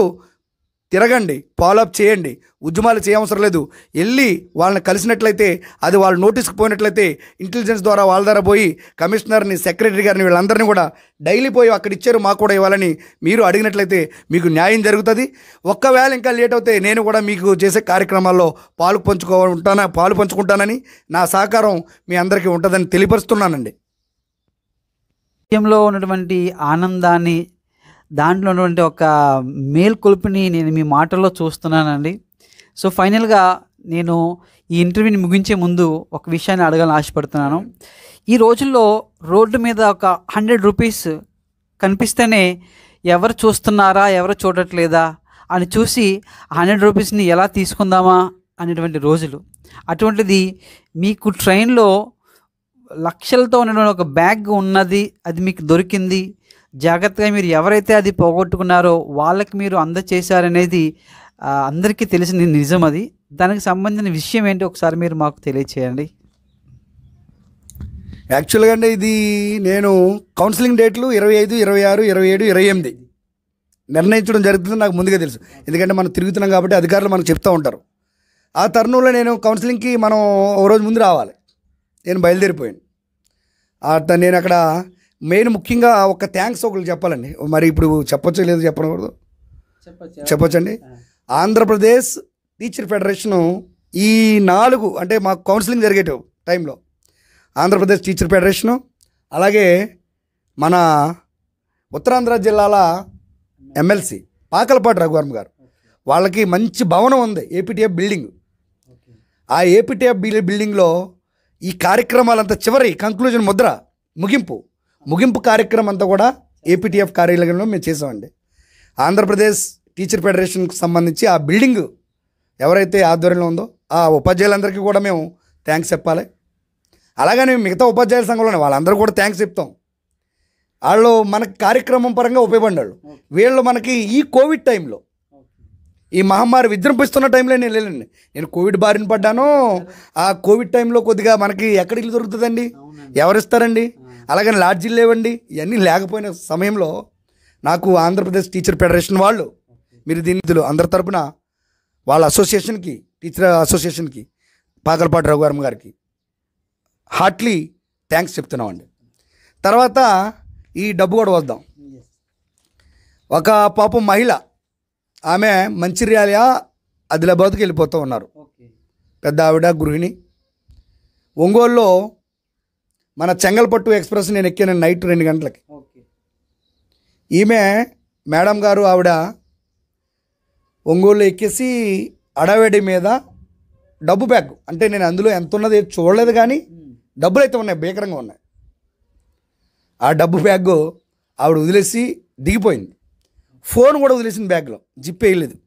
B: తిరగండి ఫాలోఅప్ చేయండి ఉద్యమాలు చేయవసరం లేదు వెళ్ళి వాళ్ళని కలిసినట్లయితే అది వాళ్ళు నోటీస్కి పోయినట్లయితే ఇంటెలిజెన్స్ ద్వారా వాళ్ళ ద్వారా పోయి కమిషనర్ని సెక్రటరీ గారిని వీళ్ళందరినీ కూడా డైలీ పోయి అక్కడ ఇచ్చారు మాకు కూడా ఇవ్వాలని మీరు అడిగినట్లయితే మీకు న్యాయం జరుగుతుంది ఒక్కవేళ ఇంకా లేట్ అవుతే నేను కూడా మీకు చేసే కార్యక్రమాల్లో పాలు పంచుకో ఉంటానా పాలు పంచుకుంటానని నా సహకారం మీ అందరికీ ఉంటుందని తెలియపరుస్తున్నానండి
A: ఉన్నటువంటి ఆనందాన్ని దాంట్లో ఉన్నటువంటి ఒక మేల్కొల్పిని నేను మీ మాటల్లో చూస్తున్నానండి సో ఫైనల్గా నేను ఈ ఇంటర్వ్యూని ముగించే ముందు ఒక విషయాన్ని అడగాలని ఆశపడుతున్నాను ఈ రోజుల్లో రోడ్డు మీద ఒక హండ్రెడ్ రూపీస్ కనిపిస్తేనే ఎవరు చూస్తున్నారా ఎవరు చూడట్లేదా అని చూసి హండ్రెడ్ రూపీస్ని ఎలా తీసుకుందామా అనేటువంటి రోజులు అటువంటిది మీకు ట్రైన్లో లక్షలతో ఉన్నటువంటి ఒక బ్యాగ్ ఉన్నది అది మీకు దొరికింది జాగ్రత్తగా మీరు ఎవరైతే అది పోగొట్టుకున్నారో వాళ్ళకి మీరు అందచేశారనేది అందరికీ తెలిసిన నిజం అది దానికి సంబంధించిన విషయం ఏంటి
B: ఒకసారి మీరు మాకు తెలియచేయండి యాక్చువల్గా అండి ఇది నేను కౌన్సిలింగ్ డేట్లు ఇరవై ఐదు ఇరవై ఆరు ఇరవై ఏడు ఇరవై ఎనిమిది నిర్ణయించడం జరుగుతుంది నాకు ముందుగా తెలుసు ఎందుకంటే మనం తిరుగుతున్నాం కాబట్టి అధికారులు మనకు చెప్తూ ఉంటారు ఆ తరుణంలో నేను కౌన్సిలింగ్కి మనం ఓ రోజు ముందు రావాలి నేను బయలుదేరిపోయాను నేను అక్కడ మెయిన్ ముఖ్యంగా ఒక థ్యాంక్స్ ఒకరు చెప్పాలండి మరి ఇప్పుడు చెప్పొచ్చు లేదు చెప్పకూడదు చెప్పొచ్చండి ఆంధ్రప్రదేశ్ టీచర్ ఫెడరేషను ఈ నాలుగు అంటే మాకు కౌన్సిలింగ్ జరిగేటవు టైంలో ఆంధ్రప్రదేశ్ టీచర్ ఫెడరేషను అలాగే మన ఉత్తరాంధ్ర జిల్లాల ఎమ్మెల్సీ పాకలపాటి రఘువర్మ గారు వాళ్ళకి మంచి భవనం ఉంది ఏపీటీఎఫ్ బిల్డింగ్ ఆ ఏపీటీఎఫ్ బిల్డింగ్లో ఈ కార్యక్రమాలంతా చివరి కంక్లూజన్ ముద్ర ముగింపు ముగింపు కార్యక్రమం అంతా కూడా ఏపీటీఎఫ్ కార్యాలయంలో మేము చేసామండి ఆంధ్రప్రదేశ్ టీచర్ ఫెడరేషన్కి సంబంధించి ఆ బిల్డింగ్ ఎవరైతే ఆధ్వర్యంలో ఉందో ఆ ఉపాధ్యాయులందరికీ కూడా మేము థ్యాంక్స్ చెప్పాలి అలాగనే మిగతా ఉపాధ్యాయుల సంఘంలోనే వాళ్ళందరూ కూడా థ్యాంక్స్ చెప్తాం వాళ్ళు మనకి కార్యక్రమం పరంగా ఉపయోగపడ్డాళ్ళు వీళ్ళు మనకి ఈ కోవిడ్ టైంలో ఈ మహమ్మారి విజృంభిస్తున్న టైంలో నేను వెళ్ళండి నేను కోవిడ్ బారిన పడ్డాను ఆ కోవిడ్ టైంలో కొద్దిగా మనకి ఎక్కడికి దొరుకుతుందండి దొరుకుతుందండి ఎవరిస్తారండి అలాగని లాడ్జీలు లేవండి ఇవన్నీ లేకపోయిన సమయంలో నాకు ఆంధ్రప్రదేశ్ టీచర్ ఫెడరేషన్ వాళ్ళు మీరు దీని అందరి తరపున వాళ్ళ అసోసియేషన్కి టీచర్ అసోసియేషన్కి పాకలపాటి రఘువర్మ గారికి హార్ట్లీ థ్యాంక్స్ చెప్తున్నామండి తర్వాత ఈ డబ్బు కూడా వద్దాం ఒక పాపం మహిళ ఆమె మంచిర్యాలయా ఆదిలాబాద్కి వెళ్ళిపోతూ ఉన్నారు పెద్ద ఆవిడ గృహిణి ఒంగోలులో మన చెంగల్పట్టు ఎక్స్ప్రెస్ నేను ఎక్కాను నైట్ రెండు గంటలకి ఈమె మేడం గారు ఆవిడ ఒంగోలు ఎక్కేసి అడవేడి మీద డబ్బు బ్యాగ్ అంటే నేను అందులో ఎంత ఉన్నది చూడలేదు కానీ డబ్బులు అయితే ఉన్నాయి భీకరంగా ఉన్నాయి ఆ డబ్బు బ్యాగ్ ఆవిడ వదిలేసి దిగిపోయింది ఫోన్ కూడా వదిలేసింది బ్యాగ్లో జిప్ వేయలేదు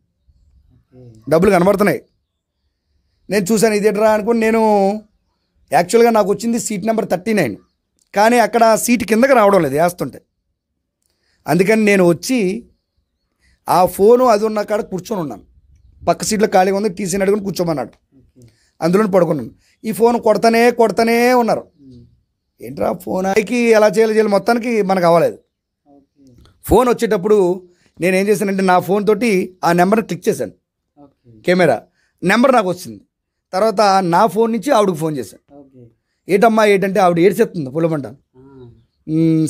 B: డబ్బులు కనబడుతున్నాయి నేను చూశాను ఇదేట్రా అనుకుని నేను యాక్చువల్గా నాకు వచ్చింది సీట్ నెంబర్ థర్టీ నైన్ కానీ అక్కడ సీట్ కిందకి రావడం లేదు వేస్తుంటే అందుకని నేను వచ్చి ఆ ఫోను అది ఉన్న కాడ కూర్చొని ఉన్నాను పక్క సీట్లో ఖాళీగా ఉంది టీసీని అడుగుని కూర్చోమన్నాడు అందులోనే పడుకున్నాను ఈ ఫోన్ కొడతానే కొడతానే ఉన్నారు ఏంట్రా ఫోన్ ఆకి ఎలా చేయాలి చేయాలి మొత్తానికి మనకు అవ్వలేదు ఫోన్ వచ్చేటప్పుడు నేను ఏం చేశానంటే నా ఫోన్ తోటి ఆ నెంబర్ని క్లిక్ చేశాను కెమెరా నెంబర్ నాకు వచ్చింది తర్వాత నా ఫోన్ నుంచి ఆవిడకి ఫోన్ చేశాను ఏటమ్మా ఏంటంటే ఆవిడ ఏడ్చేస్తుంది పూలబండ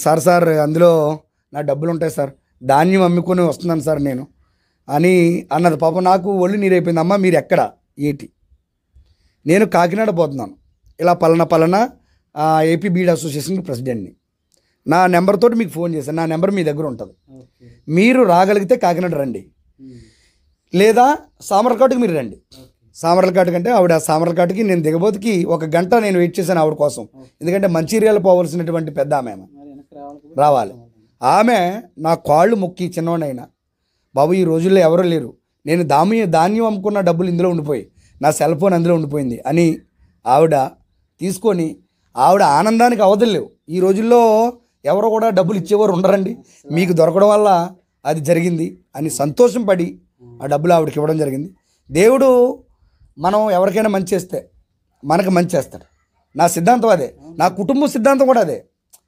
B: సార్ సార్ అందులో నా డబ్బులు ఉంటాయి సార్ ధాన్యం అమ్ముకొని వస్తున్నాను సార్ నేను అని అన్నది పాప నాకు ఒళ్ళు నీరైపోయింది అమ్మ మీరు ఎక్కడ ఏటి నేను కాకినాడ పోతున్నాను ఇలా పలానా పలానా ఏపీ బీడ్ అసోసియేషన్కి ప్రెసిడెంట్ని నా నెంబర్తో మీకు ఫోన్ చేశాను నా నెంబర్ మీ దగ్గర ఉంటుంది మీరు రాగలిగితే కాకినాడ రండి లేదా సామర్కాటుకు మీరు రండి సామరలకాటు కంటే ఆవిడ సామరలకాటుకి నేను దిగబోతుకి ఒక గంట నేను వెయిట్ చేశాను ఆవిడ కోసం ఎందుకంటే మంచిర్యాల పోవలసినటువంటి పెద్ద ఆమె రావాలి ఆమె నా కాళ్ళు మొక్కి చిన్నవాడైనా బాబు ఈ రోజుల్లో ఎవరు లేరు నేను దామి ధాన్యం అమ్ముకున్న డబ్బులు ఇందులో ఉండిపోయి నా సెల్ ఫోన్ అందులో ఉండిపోయింది అని ఆవిడ తీసుకొని ఆవిడ ఆనందానికి అవదలేవు ఈ రోజుల్లో ఎవరు కూడా డబ్బులు ఇచ్చేవారు ఉండరండి మీకు దొరకడం వల్ల అది జరిగింది అని సంతోషం పడి ఆ డబ్బులు ఆవిడకి ఇవ్వడం జరిగింది దేవుడు మనం ఎవరికైనా మంచి చేస్తే మనకు మంచి చేస్తాడు నా సిద్ధాంతం అదే నా కుటుంబ సిద్ధాంతం కూడా అదే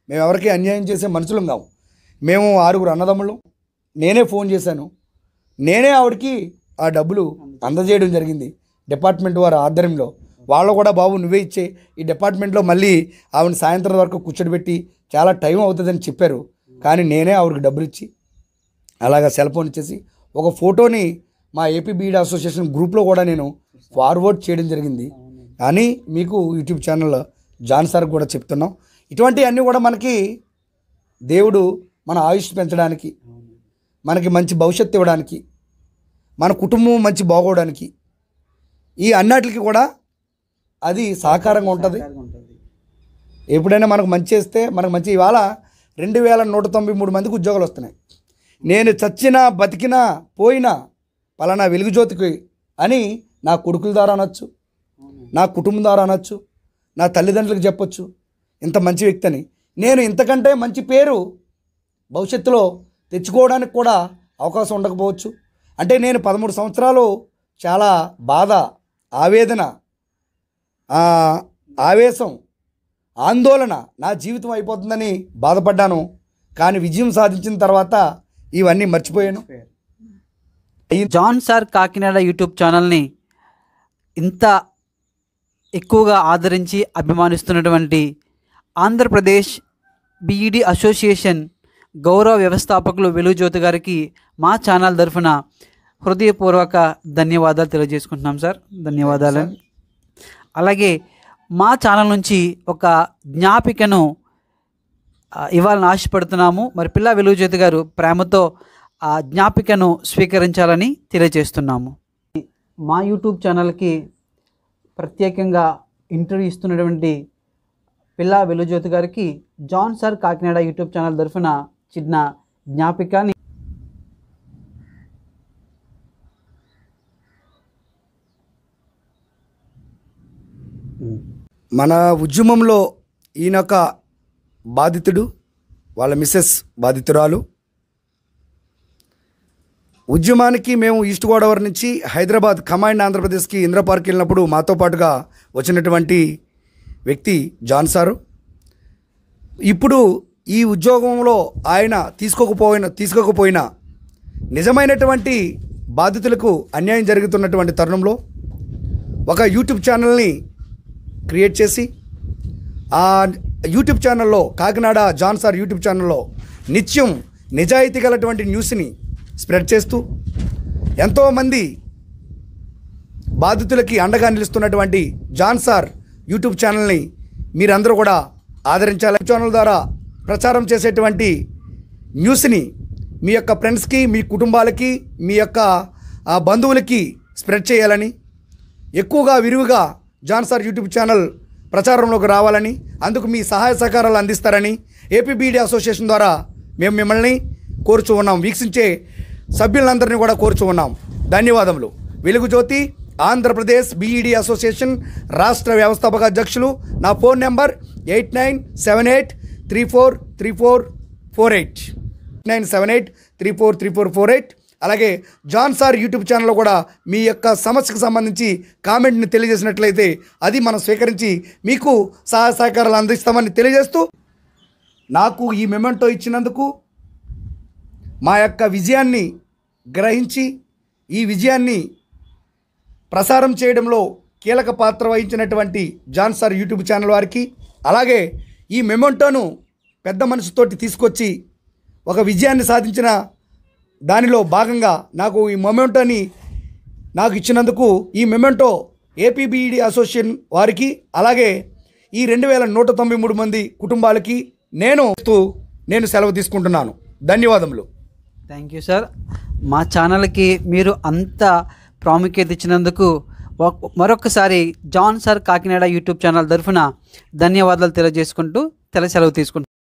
B: మేము ఎవరికి అన్యాయం చేసే మనుషులం కావు మేము ఆరుగురు అన్నదమ్ములు నేనే ఫోన్ చేశాను నేనే ఆవిడకి ఆ డబ్బులు అందజేయడం జరిగింది డిపార్ట్మెంట్ వారి ఆధ్వర్యంలో వాళ్ళు కూడా బాబు నువ్వే ఇచ్చే ఈ డిపార్ట్మెంట్లో మళ్ళీ ఆవిడ సాయంత్రం వరకు కూర్చోబెట్టి చాలా టైం అవుతుందని చెప్పారు కానీ నేనే ఆవిడకి డబ్బులు ఇచ్చి అలాగా సెల్ ఫోన్ ఇచ్చేసి ఒక ఫోటోని మా ఏపీ బీఈడి అసోసియేషన్ గ్రూప్లో కూడా నేను ఫార్వర్డ్ చేయడం జరిగింది అని మీకు యూట్యూబ్ ఛానల్ జాన్ సార్ కూడా చెప్తున్నాం ఇటువంటివన్నీ కూడా మనకి దేవుడు మన ఆయుష్ పెంచడానికి మనకి మంచి భవిష్యత్తు ఇవ్వడానికి మన కుటుంబం మంచి బాగోవడానికి ఈ అన్నిటికి కూడా అది సహకారంగా ఉంటుంది ఎప్పుడైనా మనకు మంచి చేస్తే మనకు మంచి ఇవాళ రెండు వేల నూట తొంభై మూడు మందికి ఉద్యోగాలు వస్తున్నాయి నేను చచ్చినా బతికినా పోయినా పలానా వెలుగుజ్యోతికి అని నా కొడుకుల ద్వారా అనొచ్చు నా కుటుంబం ద్వారా అనొచ్చు నా తల్లిదండ్రులకు చెప్పొచ్చు ఇంత మంచి వ్యక్తి అని నేను ఇంతకంటే మంచి పేరు భవిష్యత్తులో తెచ్చుకోవడానికి కూడా అవకాశం ఉండకపోవచ్చు అంటే నేను పదమూడు సంవత్సరాలు చాలా బాధ ఆవేదన ఆవేశం ఆందోళన నా జీవితం అయిపోతుందని బాధపడ్డాను కానీ విజయం సాధించిన తర్వాత ఇవన్నీ మర్చిపోయాను జాన్ సార్ కాకినాడ యూట్యూబ్ ఛానల్ని ఇంత
A: ఎక్కువగా ఆదరించి అభిమానిస్తున్నటువంటి ఆంధ్రప్రదేశ్ బీఈడి అసోసియేషన్ గౌరవ వ్యవస్థాపకులు వెలుగుజ్యోతి గారికి మా ఛానల్ తరఫున హృదయపూర్వక ధన్యవాదాలు తెలియజేసుకుంటున్నాం సార్ ధన్యవాదాలు అలాగే మా ఛానల్ నుంచి ఒక జ్ఞాపికను ఇవ్వాలని ఆశపడుతున్నాము మరి పిల్ల వెలుగుజ్యోతి గారు ప్రేమతో ఆ జ్ఞాపికను స్వీకరించాలని తెలియజేస్తున్నాము మా యూట్యూబ్ ఛానల్కి ప్రత్యేకంగా ఇంటర్వ్యూ ఇస్తున్నటువంటి పిల్లా వెలుజ్యోతి గారికి John sir Kakinada YouTube channel తరఫున చిన్న జ్ఞాపికాన్ని
B: మన ఉద్యమంలో ఈయనొక బాధితుడు వాళ్ళ మిస్సెస్ బాధితురాలు ఉద్యమానికి మేము ఈస్ట్ గోదావరి నుంచి హైదరాబాద్ కమాండ్ ఆంధ్రప్రదేశ్కి ఇంద్రపార్క్ వెళ్ళినప్పుడు మాతో పాటుగా వచ్చినటువంటి వ్యక్తి జాన్ సారు ఇప్పుడు ఈ ఉద్యోగంలో ఆయన తీసుకోకపోయిన తీసుకోకపోయినా నిజమైనటువంటి బాధితులకు అన్యాయం జరుగుతున్నటువంటి తరుణంలో ఒక యూట్యూబ్ ఛానల్ని క్రియేట్ చేసి ఆ యూట్యూబ్ ఛానల్లో కాకినాడ జాన్ సార్ యూట్యూబ్ ఛానల్లో నిత్యం నిజాయితీ గలటువంటి న్యూస్ని స్ప్రెడ్ చేస్తూ ఎంతోమంది బాధితులకి అండగా నిలుస్తున్నటువంటి జాన్ సార్ యూట్యూబ్ ఛానల్ని మీరందరూ కూడా ఆదరించాలి ఛానల్ ద్వారా ప్రచారం చేసేటువంటి న్యూస్ని మీ యొక్క ఫ్రెండ్స్కి మీ కుటుంబాలకి మీ యొక్క బంధువులకి స్ప్రెడ్ చేయాలని ఎక్కువగా విరివిగా జాన్ సార్ యూట్యూబ్ ఛానల్ ప్రచారంలోకి రావాలని అందుకు మీ సహాయ సహకారాలు అందిస్తారని ఏపీ అసోసియేషన్ ద్వారా మేము మిమ్మల్ని కోరుచూ ఉన్నాం వీక్షించే సభ్యులందరినీ కూడా ఉన్నాం ధన్యవాదములు Velugujyothi Andhra Pradesh BEd association e రాష్ట్ర వ్యవస్థాపక అధ్యక్షులు నా phone number eight nine seven eight three four three four four eight nine seven eight three four three four four eight అలాగే జాన్ సార్ యూట్యూబ్ ఛానల్లో కూడా మీ యొక్క సమస్యకు సంబంధించి కామెంట్ని తెలియజేసినట్లయితే అది మనం స్వీకరించి మీకు సహాయ సహకారాలు అందిస్తామని తెలియజేస్తూ నాకు ఈ మెమెంటో ఇచ్చినందుకు మా యొక్క విజయాన్ని గ్రహించి ఈ విజయాన్ని ప్రసారం చేయడంలో కీలక పాత్ర వహించినటువంటి జాన్ సార్ యూట్యూబ్ ఛానల్ వారికి అలాగే ఈ మెమోంటోను పెద్ద మనసుతోటి తీసుకొచ్చి ఒక విజయాన్ని సాధించిన దానిలో భాగంగా నాకు ఈ మొమెంటోని నాకు ఇచ్చినందుకు ఈ మెమెంటో ఏపీబిఈడి అసోసియేషన్ వారికి అలాగే ఈ రెండు వేల నూట తొంభై మూడు మంది కుటుంబాలకి నేను నేను సెలవు తీసుకుంటున్నాను ధన్యవాదములు థ్యాంక్ యూ సార్ మా ఛానల్కి
A: మీరు అంత ప్రాముఖ్యత ఇచ్చినందుకు మరొకసారి John sir Kakinada YouTube channel తరఫున ధన్యవాదాలు తెలియజేసుకుంటూ తెల సెలవు తీసుకుంటాం